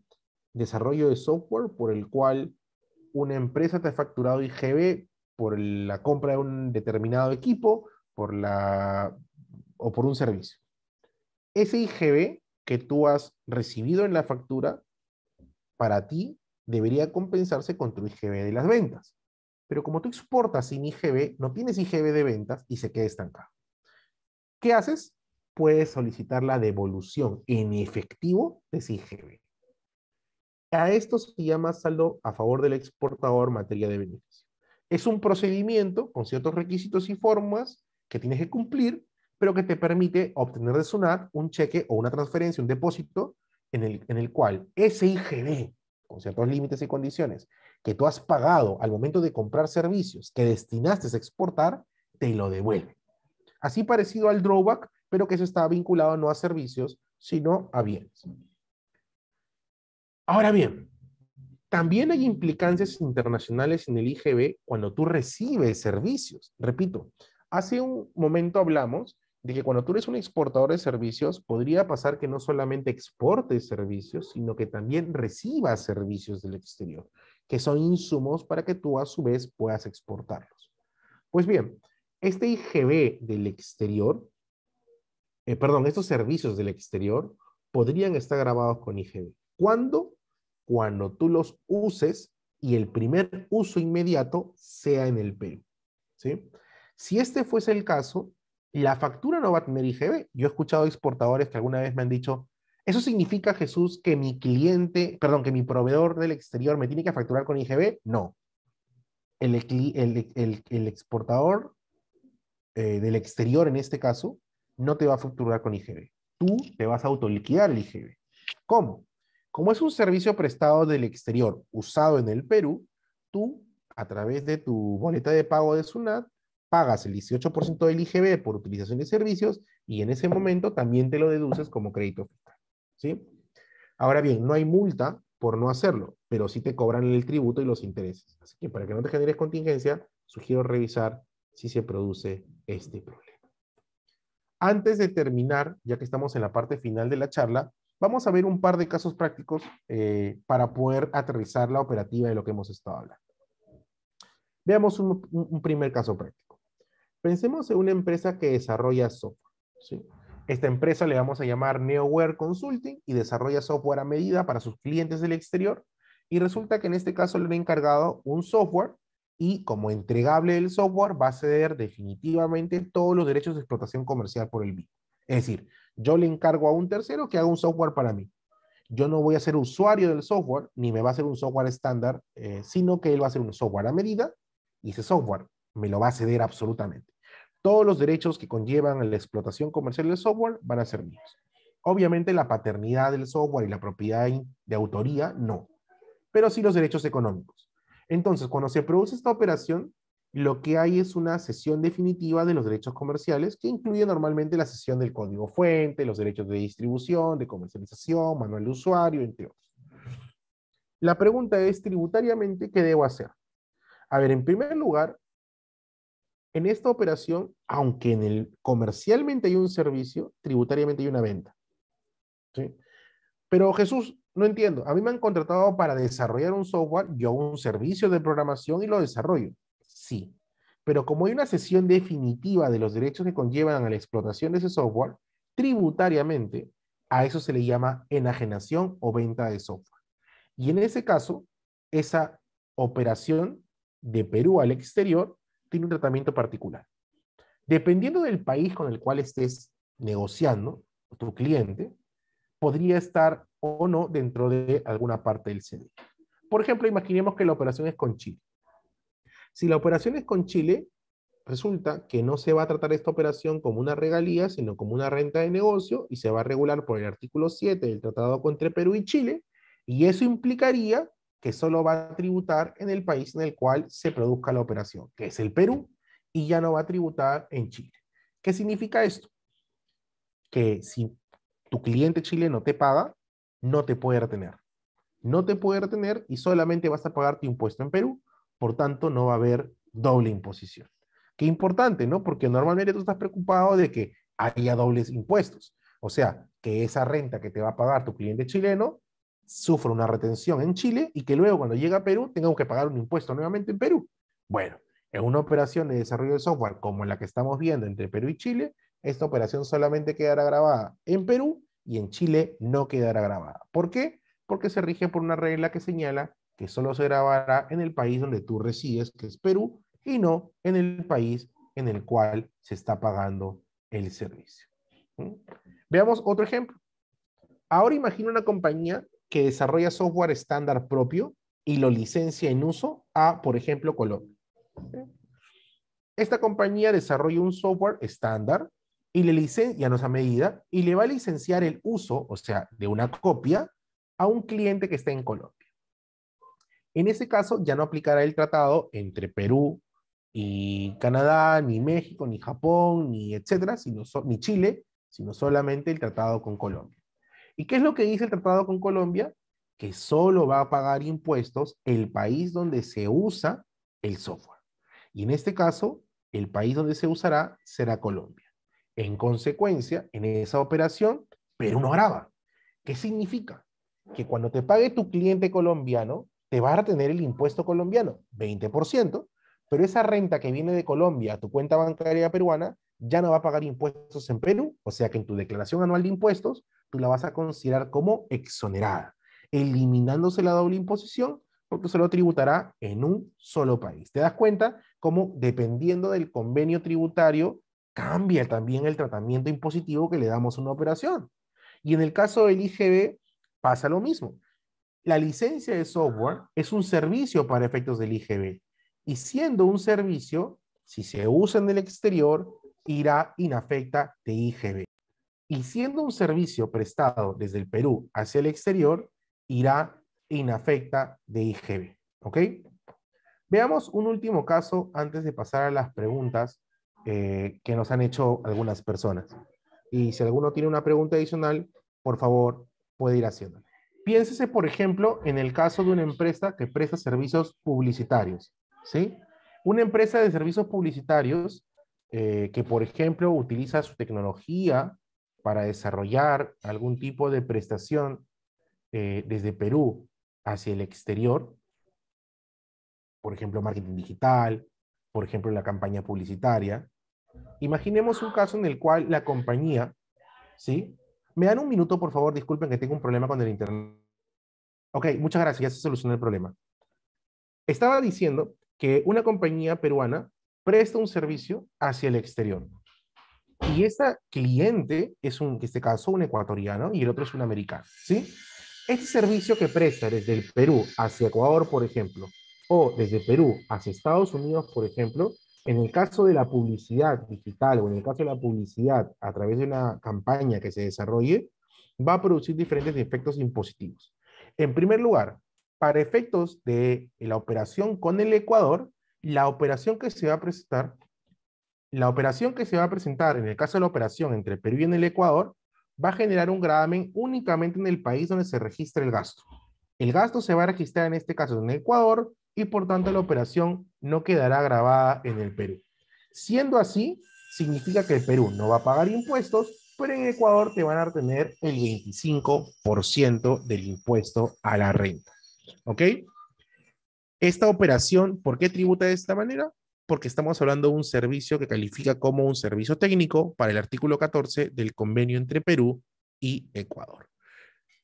desarrollo de software por el cual una empresa te ha facturado IGB por la compra de un determinado equipo por la, o por un servicio. Ese IGB que tú has recibido en la factura para ti debería compensarse con tu IGB de las ventas. Pero como tú exportas sin IGB, no tienes IGB de ventas y se queda estancado. ¿Qué haces? Puedes solicitar la devolución en efectivo de ese IGB. A esto se llama saldo a favor del exportador materia de beneficio. Es un procedimiento con ciertos requisitos y formas que tienes que cumplir, pero que te permite obtener de SUNAT un cheque o una transferencia, un depósito en el, cual ese IGB, con ciertos límites y condiciones, que tú has pagado al momento de comprar servicios que destinaste a exportar, te lo devuelve. Así parecido al drawback, pero que eso está vinculado no a servicios, sino a bienes. Ahora bien, también hay implicancias internacionales en el IGB cuando tú recibes servicios. Repito, hace un momento hablamos de que cuando tú eres un exportador de servicios, podría pasar que no solamente exportes servicios, sino que también recibas servicios del exterior, que son insumos para que tú a su vez puedas exportarlos. Pues bien, este IGB del exterior, eh, perdón, estos servicios del exterior podrían estar grabados con IGB. ¿Cuándo? Cuando tú los uses y el primer uso inmediato sea en el Perú. Si este fuese el caso, la factura no va a tener IGB. Yo he escuchado exportadores que alguna vez me han dicho, ¿Eso significa, Jesús, que mi cliente, perdón, que mi proveedor del exterior me tiene que facturar con IGB? No. El, exportador eh, del exterior, en este caso, no te va a facturar con IGB. Tú te vas a autoliquidar el IGB. ¿Cómo? Como es un servicio prestado del exterior usado en el Perú, tú, a través de tu boleta de pago de SUNAT, pagas el 18% del IGB por utilización de servicios y en ese momento también te lo deduces como crédito fiscal. ¿sí? Ahora bien, no hay multa por no hacerlo, pero sí te cobran el tributo y los intereses. Así que para que no te generes contingencia, sugiero revisar si se produce este problema. Antes de terminar, ya que estamos en la parte final de la charla, vamos a ver un par de casos prácticos eh, para poder aterrizar la operativa de lo que hemos estado hablando. Veamos un primer caso práctico. Pensemos en una empresa que desarrolla software. Esta empresa le vamos a llamar Neoware Consulting y desarrolla software a medida para sus clientes del exterior. Y resulta que en este caso le han encargado un software y como entregable del software va a ceder definitivamente todos los derechos de explotación comercial por el mismo. Es decir, yo le encargo a un tercero que haga un software para mí. Yo no voy a ser usuario del software, ni me va a ser un software estándar, eh, sino que él va a hacer un software a medida y ese software me lo va a ceder absolutamente. Todos los derechos que conllevan la explotación comercial del software van a ser míos. Obviamente la paternidad del software y la propiedad de autoría no, pero sí los derechos económicos. Entonces, cuando se produce esta operación, lo que hay es una sesión definitiva de los derechos comerciales que incluye normalmente la sesión del código fuente, los derechos de distribución, de comercialización, manual de usuario, entre otros. La pregunta es, tributariamente, ¿qué debo hacer? A ver, en primer lugar, en esta operación, aunque en el comercialmente hay un servicio, tributariamente hay una venta. Pero Jesús, no entiendo. A mí me han contratado para desarrollar un software, yo un servicio de programación y lo desarrollo. Sí. Pero como hay una cesión definitiva de los derechos que conllevan a la explotación de ese software, tributariamente a eso se le llama enajenación o venta de software. Y en ese caso, esa operación de Perú al exterior tiene un tratamiento particular. Dependiendo del país con el cual estés negociando, tu cliente, podría estar o no dentro de alguna parte del CD. Por ejemplo, imaginemos que la operación es con Chile. Si la operación es con Chile, resulta que no se va a tratar esta operación como una regalía, sino como una renta de negocio y se va a regular por el artículo 7 del Tratado entre Perú y Chile. Y eso implicaría que solo va a tributar en el país en el cual se produzca la operación, que es el Perú, y ya no va a tributar en Chile. ¿Qué significa esto? Que si tu cliente chileno te paga, no te puede retener. No te puede retener y solamente vas a pagar tu impuesto en Perú, por tanto no va a haber doble imposición. Qué importante, ¿no? Porque normalmente tú estás preocupado de que haya dobles impuestos. O sea, que esa renta que te va a pagar tu cliente chileno sufre una retención en Chile y que luego cuando llega a Perú tengamos que pagar un impuesto nuevamente en Perú. Bueno, en una operación de desarrollo de software como la que estamos viendo entre Perú y Chile, esta operación solamente quedará grabada en Perú y en Chile no quedará grabada. ¿Por qué? Porque se rige por una regla que señala que solo se grabará en el país donde tú resides, que es Perú, y no en el país en el cual se está pagando el servicio. ¿Mm? Veamos otro ejemplo. Ahora imagina una compañía que desarrolla software estándar propio y lo licencia en uso a, por ejemplo, Colombia. Esta compañía desarrolla un software estándar y le licencia a medida y le va a licenciar el uso, o sea, de una copia, a un cliente que está en Colombia. En ese caso, ya no aplicará el tratado entre Perú y Canadá, ni México, ni Japón, ni etcétera, sino, ni Chile, sino solamente el tratado con Colombia. ¿Y qué es lo que dice el tratado con Colombia? Que solo va a pagar impuestos el país donde se usa el software. Y en este caso, el país donde se usará será Colombia. En consecuencia, en esa operación, Perú no graba. ¿Qué significa? Que cuando te pague tu cliente colombiano, te va a retener el impuesto colombiano, 20%, pero esa renta que viene de Colombia a tu cuenta bancaria peruana ya no va a pagar impuestos en Perú, o sea que en tu declaración anual de impuestos tú la vas a considerar como exonerada, eliminándose la doble imposición porque se lo tributará en un solo país. ¿Te das cuenta cómo dependiendo del convenio tributario cambia también el tratamiento impositivo que le damos a una operación? Y en el caso del IGB pasa lo mismo. La licencia de software es un servicio para efectos del IGB y siendo un servicio, si se usa en el exterior, irá inafecta de IGB y siendo un servicio prestado desde el Perú hacia el exterior, irá inafecta de IGB. ¿Ok? Veamos un último caso antes de pasar a las preguntas eh, que nos han hecho algunas personas. Y si alguno tiene una pregunta adicional, por favor, puede ir haciéndola. Piénsese, por ejemplo, en el caso de una empresa que presta servicios publicitarios. ¿Sí? Una empresa de servicios publicitarios eh, que, por ejemplo, utiliza su tecnología para desarrollar algún tipo de prestación eh, desde Perú hacia el exterior, por ejemplo, marketing digital, por ejemplo, la campaña publicitaria. Imaginemos un caso en el cual la compañía, ¿sí? Me dan un minuto, por favor, disculpen que tengo un problema con el internet. Ok, muchas gracias, ya se solucionó el problema. Estaba diciendo que una compañía peruana presta un servicio hacia el exterior. Y esa cliente es un, en este caso, un ecuatoriano y el otro es un americano, ¿sí? Este servicio que presta desde el Perú hacia Ecuador, por ejemplo, o desde Perú hacia Estados Unidos, por ejemplo, en el caso de la publicidad digital o en el caso de la publicidad a través de una campaña que se desarrolle, va a producir diferentes efectos impositivos. En primer lugar, para efectos de la operación con el Ecuador, la operación que se va a presentar la operación que se va a presentar, en el caso de la operación entre Perú y en el Ecuador, va a generar un gravamen únicamente en el país donde se registra el gasto. El gasto se va a registrar en este caso en Ecuador y por tanto la operación no quedará grabada en el Perú. Siendo así, significa que el Perú no va a pagar impuestos, pero en Ecuador te van a retener el 25% del impuesto a la renta. ¿Ok? Esta operación, ¿por qué tributa de esta manera? porque estamos hablando de un servicio que califica como un servicio técnico para el artículo 14 del convenio entre Perú y Ecuador.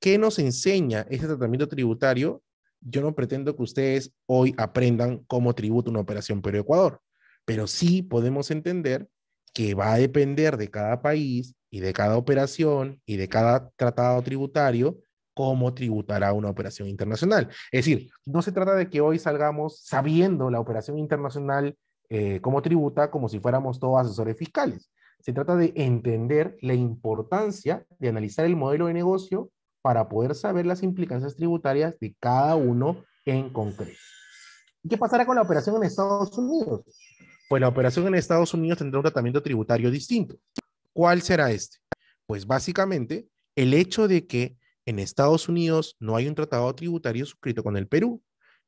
¿Qué nos enseña este tratamiento tributario? Yo no pretendo que ustedes hoy aprendan cómo tributa una operación Perú-Ecuador, pero sí podemos entender que va a depender de cada país y de cada operación y de cada tratado tributario cómo tributará una operación internacional. Es decir, no se trata de que hoy salgamos sabiendo la operación internacional eh, como tributa como si fuéramos todos asesores fiscales. Se trata de entender la importancia de analizar el modelo de negocio para poder saber las implicancias tributarias de cada uno en concreto. ¿Qué pasará con la operación en Estados Unidos? Pues la operación en Estados Unidos tendrá un tratamiento tributario distinto. ¿Cuál será este? Pues básicamente el hecho de que en Estados Unidos no hay un tratado tributario suscrito con el Perú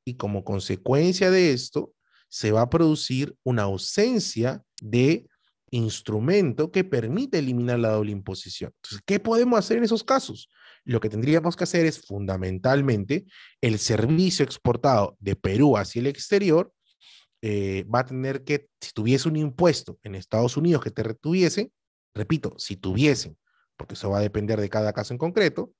y como consecuencia de esto, se va a producir una ausencia de instrumento que permite eliminar la doble imposición. Entonces, ¿qué podemos hacer en esos casos? Lo que tendríamos que hacer es fundamentalmente el servicio exportado de Perú hacia el exterior eh, va a tener que, si tuviese un impuesto en Estados Unidos que te retuviese, repito, si tuviesen, porque eso va a depender de cada caso en concreto,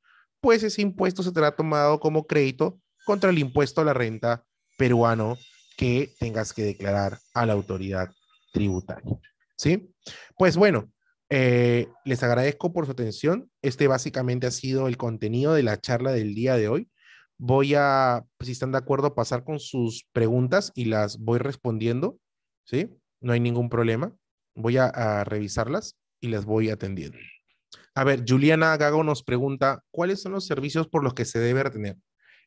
pues ese impuesto se te tomado como crédito contra el impuesto a la renta peruano que tengas que declarar a la autoridad tributaria. ¿Sí? Pues bueno, eh, les agradezco por su atención. Este básicamente ha sido el contenido de la charla del día de hoy. Voy a, si están de acuerdo, pasar con sus preguntas y las voy respondiendo. ¿Sí? No hay ningún problema. Voy a, a revisarlas y las voy atendiendo. A ver, Juliana Gago nos pregunta, ¿cuáles son los servicios por los que se debe retener?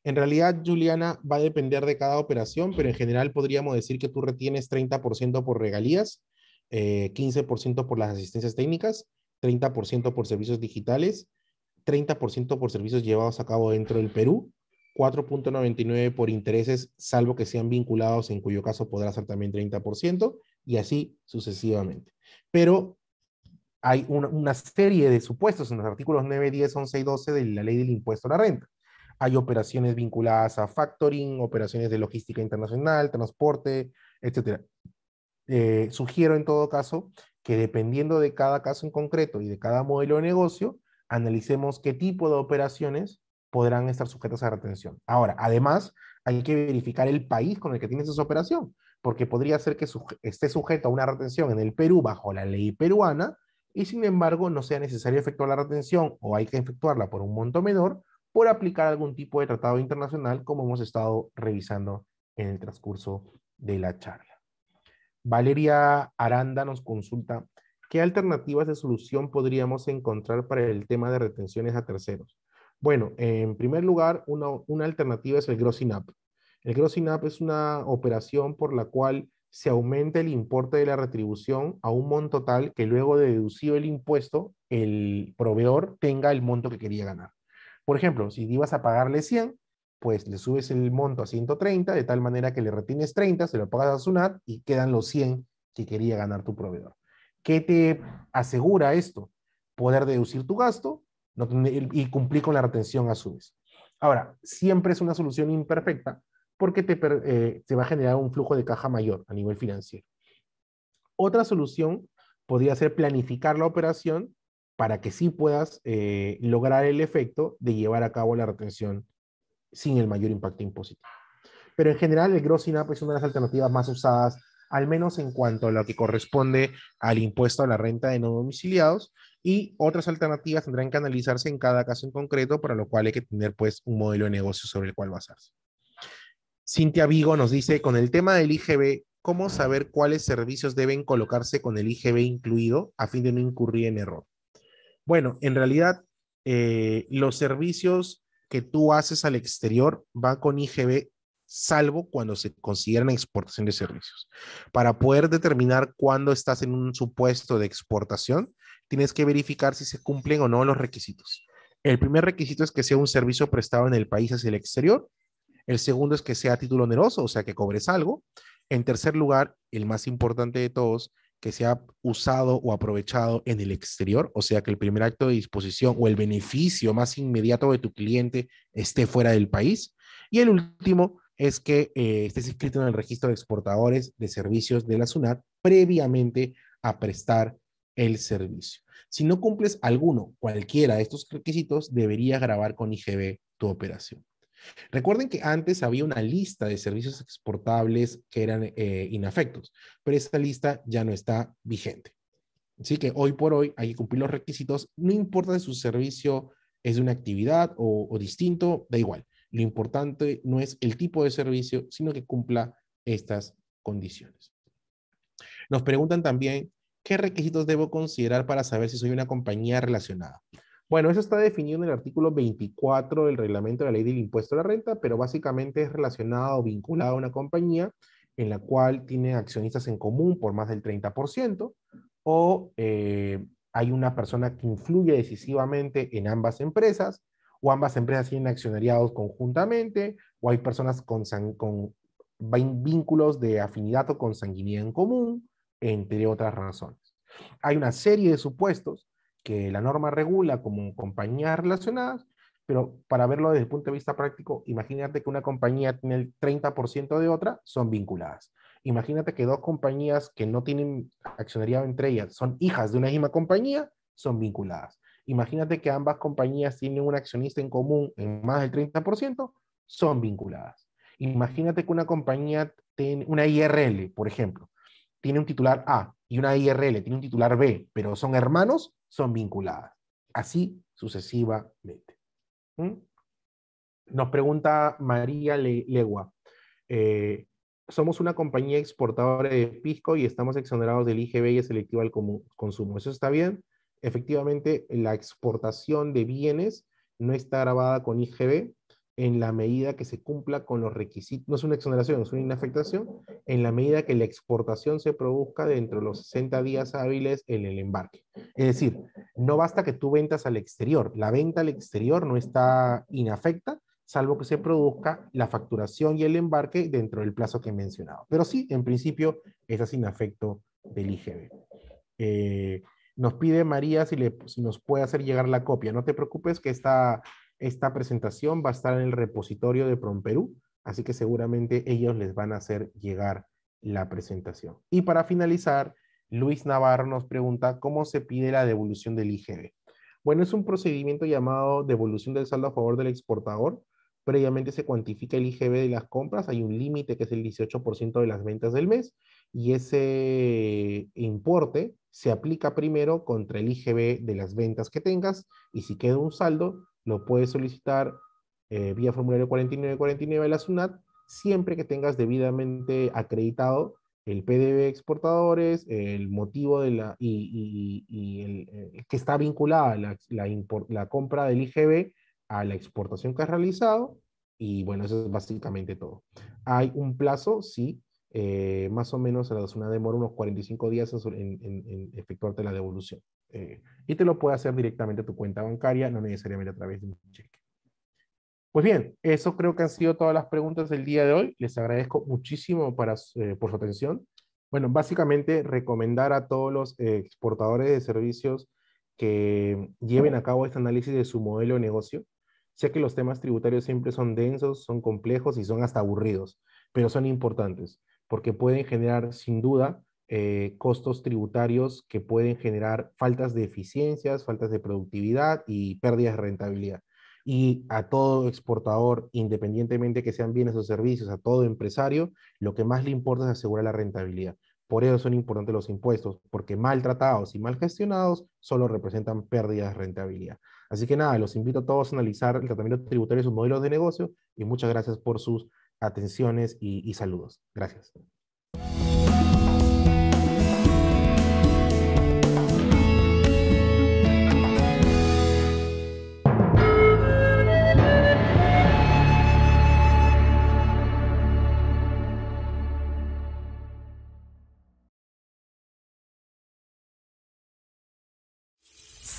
En realidad, Juliana, va a depender de cada operación, pero en general podríamos decir que tú retienes 30% por regalías, 15% eh, por las asistencias técnicas, 30% por servicios digitales, 30% por servicios llevados a cabo dentro del Perú, 4.99 por intereses, salvo que sean vinculados, en cuyo caso podrá ser también 30%, y así sucesivamente. Pero hay una, una serie de supuestos en los artículos 9, 10, 11 y 12 de la ley del impuesto a la renta hay operaciones vinculadas a factoring, operaciones de logística internacional, transporte, etc. Eh, sugiero en todo caso que dependiendo de cada caso en concreto y de cada modelo de negocio, analicemos qué tipo de operaciones podrán estar sujetas a retención. Ahora, además, hay que verificar el país con el que tienes esa operación, porque podría ser que esté sujeto a una retención en el Perú bajo la ley peruana y sin embargo no sea necesario efectuar la retención o hay que efectuarla por un monto menor por aplicar algún tipo de tratado internacional como hemos estado revisando en el transcurso de la charla. Valeria Aranda nos consulta, ¿qué alternativas de solución podríamos encontrar para el tema de retenciones a terceros? Bueno, en primer lugar, una, alternativa es el grossing up. El grossing up es una operación por la cual se aumenta el importe de la retribución a un monto tal que luego de deducido el impuesto, el proveedor tenga el monto que quería ganar. Por ejemplo, si ibas a pagarle 100, pues le subes el monto a 130, de tal manera que le retienes 30, se lo pagas a SUNAT y quedan los 100 que quería ganar tu proveedor. ¿Qué te asegura esto? Poder deducir tu gasto y cumplir con la retención a su vez. Ahora, siempre es una solución imperfecta porque te, eh, va a generar un flujo de caja mayor a nivel financiero. Otra solución podría ser planificar la operación para que sí puedas eh, lograr el efecto de llevar a cabo la retención sin el mayor impacto impositivo. Pero en general el gross in es una de las alternativas más usadas, al menos en cuanto a lo que corresponde al impuesto a la renta de no domiciliados, y otras alternativas tendrán que analizarse en cada caso en concreto, para lo cual hay que tener pues un modelo de negocio sobre el cual basarse. Cintia Vigo nos dice, con el tema del IGB, ¿cómo saber cuáles servicios deben colocarse con el IGB incluido a fin de no incurrir en error? Bueno, en realidad eh, los servicios que tú haces al exterior van con IGB, salvo cuando se consideran exportación de servicios. Para poder determinar cuándo estás en un supuesto de exportación, tienes que verificar si se cumplen o no los requisitos. El primer requisito es que sea un servicio prestado en el país hacia el exterior. El segundo es que sea título oneroso, o sea, que cobres algo. En tercer lugar, el más importante de todos, que sea usado o aprovechado en el exterior, o sea que el primer acto de disposición o el beneficio más inmediato de tu cliente esté fuera del país. Y el último es que eh, estés inscrito en el registro de exportadores de servicios de la SUNAT previamente a prestar el servicio. Si no cumples alguno, cualquiera de estos requisitos, deberías grabar con IGB tu operación. Recuerden que antes había una lista de servicios exportables que eran eh, inafectos, pero esta lista ya no está vigente. Así que hoy por hoy hay que cumplir los requisitos, no importa si su servicio es de una actividad o, o distinto, da igual. Lo importante no es el tipo de servicio, sino que cumpla estas condiciones. Nos preguntan también, ¿qué requisitos debo considerar para saber si soy una compañía relacionada? Bueno, eso está definido en el artículo 24 del reglamento de la ley del impuesto a la renta, pero básicamente es relacionado o vinculado a una compañía en la cual tiene accionistas en común por más del 30% o eh, hay una persona que influye decisivamente en ambas empresas o ambas empresas tienen accionariados conjuntamente o hay personas con, vínculos de afinidad o consanguinidad en común, entre otras razones. Hay una serie de supuestos que la norma regula como compañías relacionadas, pero para verlo desde el punto de vista práctico, imagínate que una compañía tiene el 30% de otra, son vinculadas. Imagínate que dos compañías que no tienen accionariado entre ellas son hijas de una misma compañía, son vinculadas. Imagínate que ambas compañías tienen un accionista en común en más del 30%, son vinculadas. Imagínate que una compañía, tiene una IRL, por ejemplo, tiene un titular A y una IRL tiene un titular B, pero son hermanos, son vinculadas. Así sucesivamente. ¿Mm? Nos pregunta María Legua. Eh, somos una compañía exportadora de pisco y estamos exonerados del IGB y es selectivo al consumo. ¿Eso está bien? Efectivamente, la exportación de bienes no está grabada con IGB, en la medida que se cumpla con los requisitos, no es una exoneración, es una inafectación, en la medida que la exportación se produzca dentro de los 60 días hábiles en el embarque. Es decir, no basta que tú ventas al exterior, la venta al exterior no está inafecta, salvo que se produzca la facturación y el embarque dentro del plazo que he mencionado. Pero sí, en principio, está sin afecto del IGB. Eh, nos pide María si, le, nos puede hacer llegar la copia. No te preocupes que está... Esta presentación va a estar en el repositorio de PromPerú, así que seguramente ellos les van a hacer llegar la presentación. Y para finalizar, Luis Navarro nos pregunta cómo se pide la devolución del IGB. Bueno, es un procedimiento llamado devolución del saldo a favor del exportador. Previamente se cuantifica el IGB de las compras, hay un límite que es el 18% de las ventas del mes y ese importe se aplica primero contra el IGB de las ventas que tengas y si queda un saldo, lo puedes solicitar eh, vía formulario 4949 de la SUNAT siempre que tengas debidamente acreditado el PDB exportadores, el motivo de la, y, el, eh, que está vinculada la, la, compra del IGB a la exportación que has realizado. Y bueno, eso es básicamente todo. Hay un plazo, sí, eh, más o menos a la SUNAT demora unos 45 días en, en, en efectuarte la devolución. Eh, y te lo puede hacer directamente a tu cuenta bancaria, no necesariamente a través de un cheque. Pues bien, eso creo que han sido todas las preguntas del día de hoy. Les agradezco muchísimo eh, por su atención. Bueno, básicamente recomendar a todos los exportadores de servicios que lleven a cabo este análisis de su modelo de negocio. Sé que los temas tributarios siempre son densos, son complejos y son hasta aburridos, pero son importantes porque pueden generar sin duda eh, costos tributarios que pueden generar faltas de eficiencias, faltas de productividad y pérdidas de rentabilidad. Y a todo exportador, independientemente que sean bienes o servicios, a todo empresario, lo que más le importa es asegurar la rentabilidad. Por eso son importantes los impuestos, porque maltratados y mal gestionados solo representan pérdidas de rentabilidad. Así que nada, los invito a todos a analizar el tratamiento tributario y sus modelos de negocio y muchas gracias por sus atenciones y saludos. Gracias.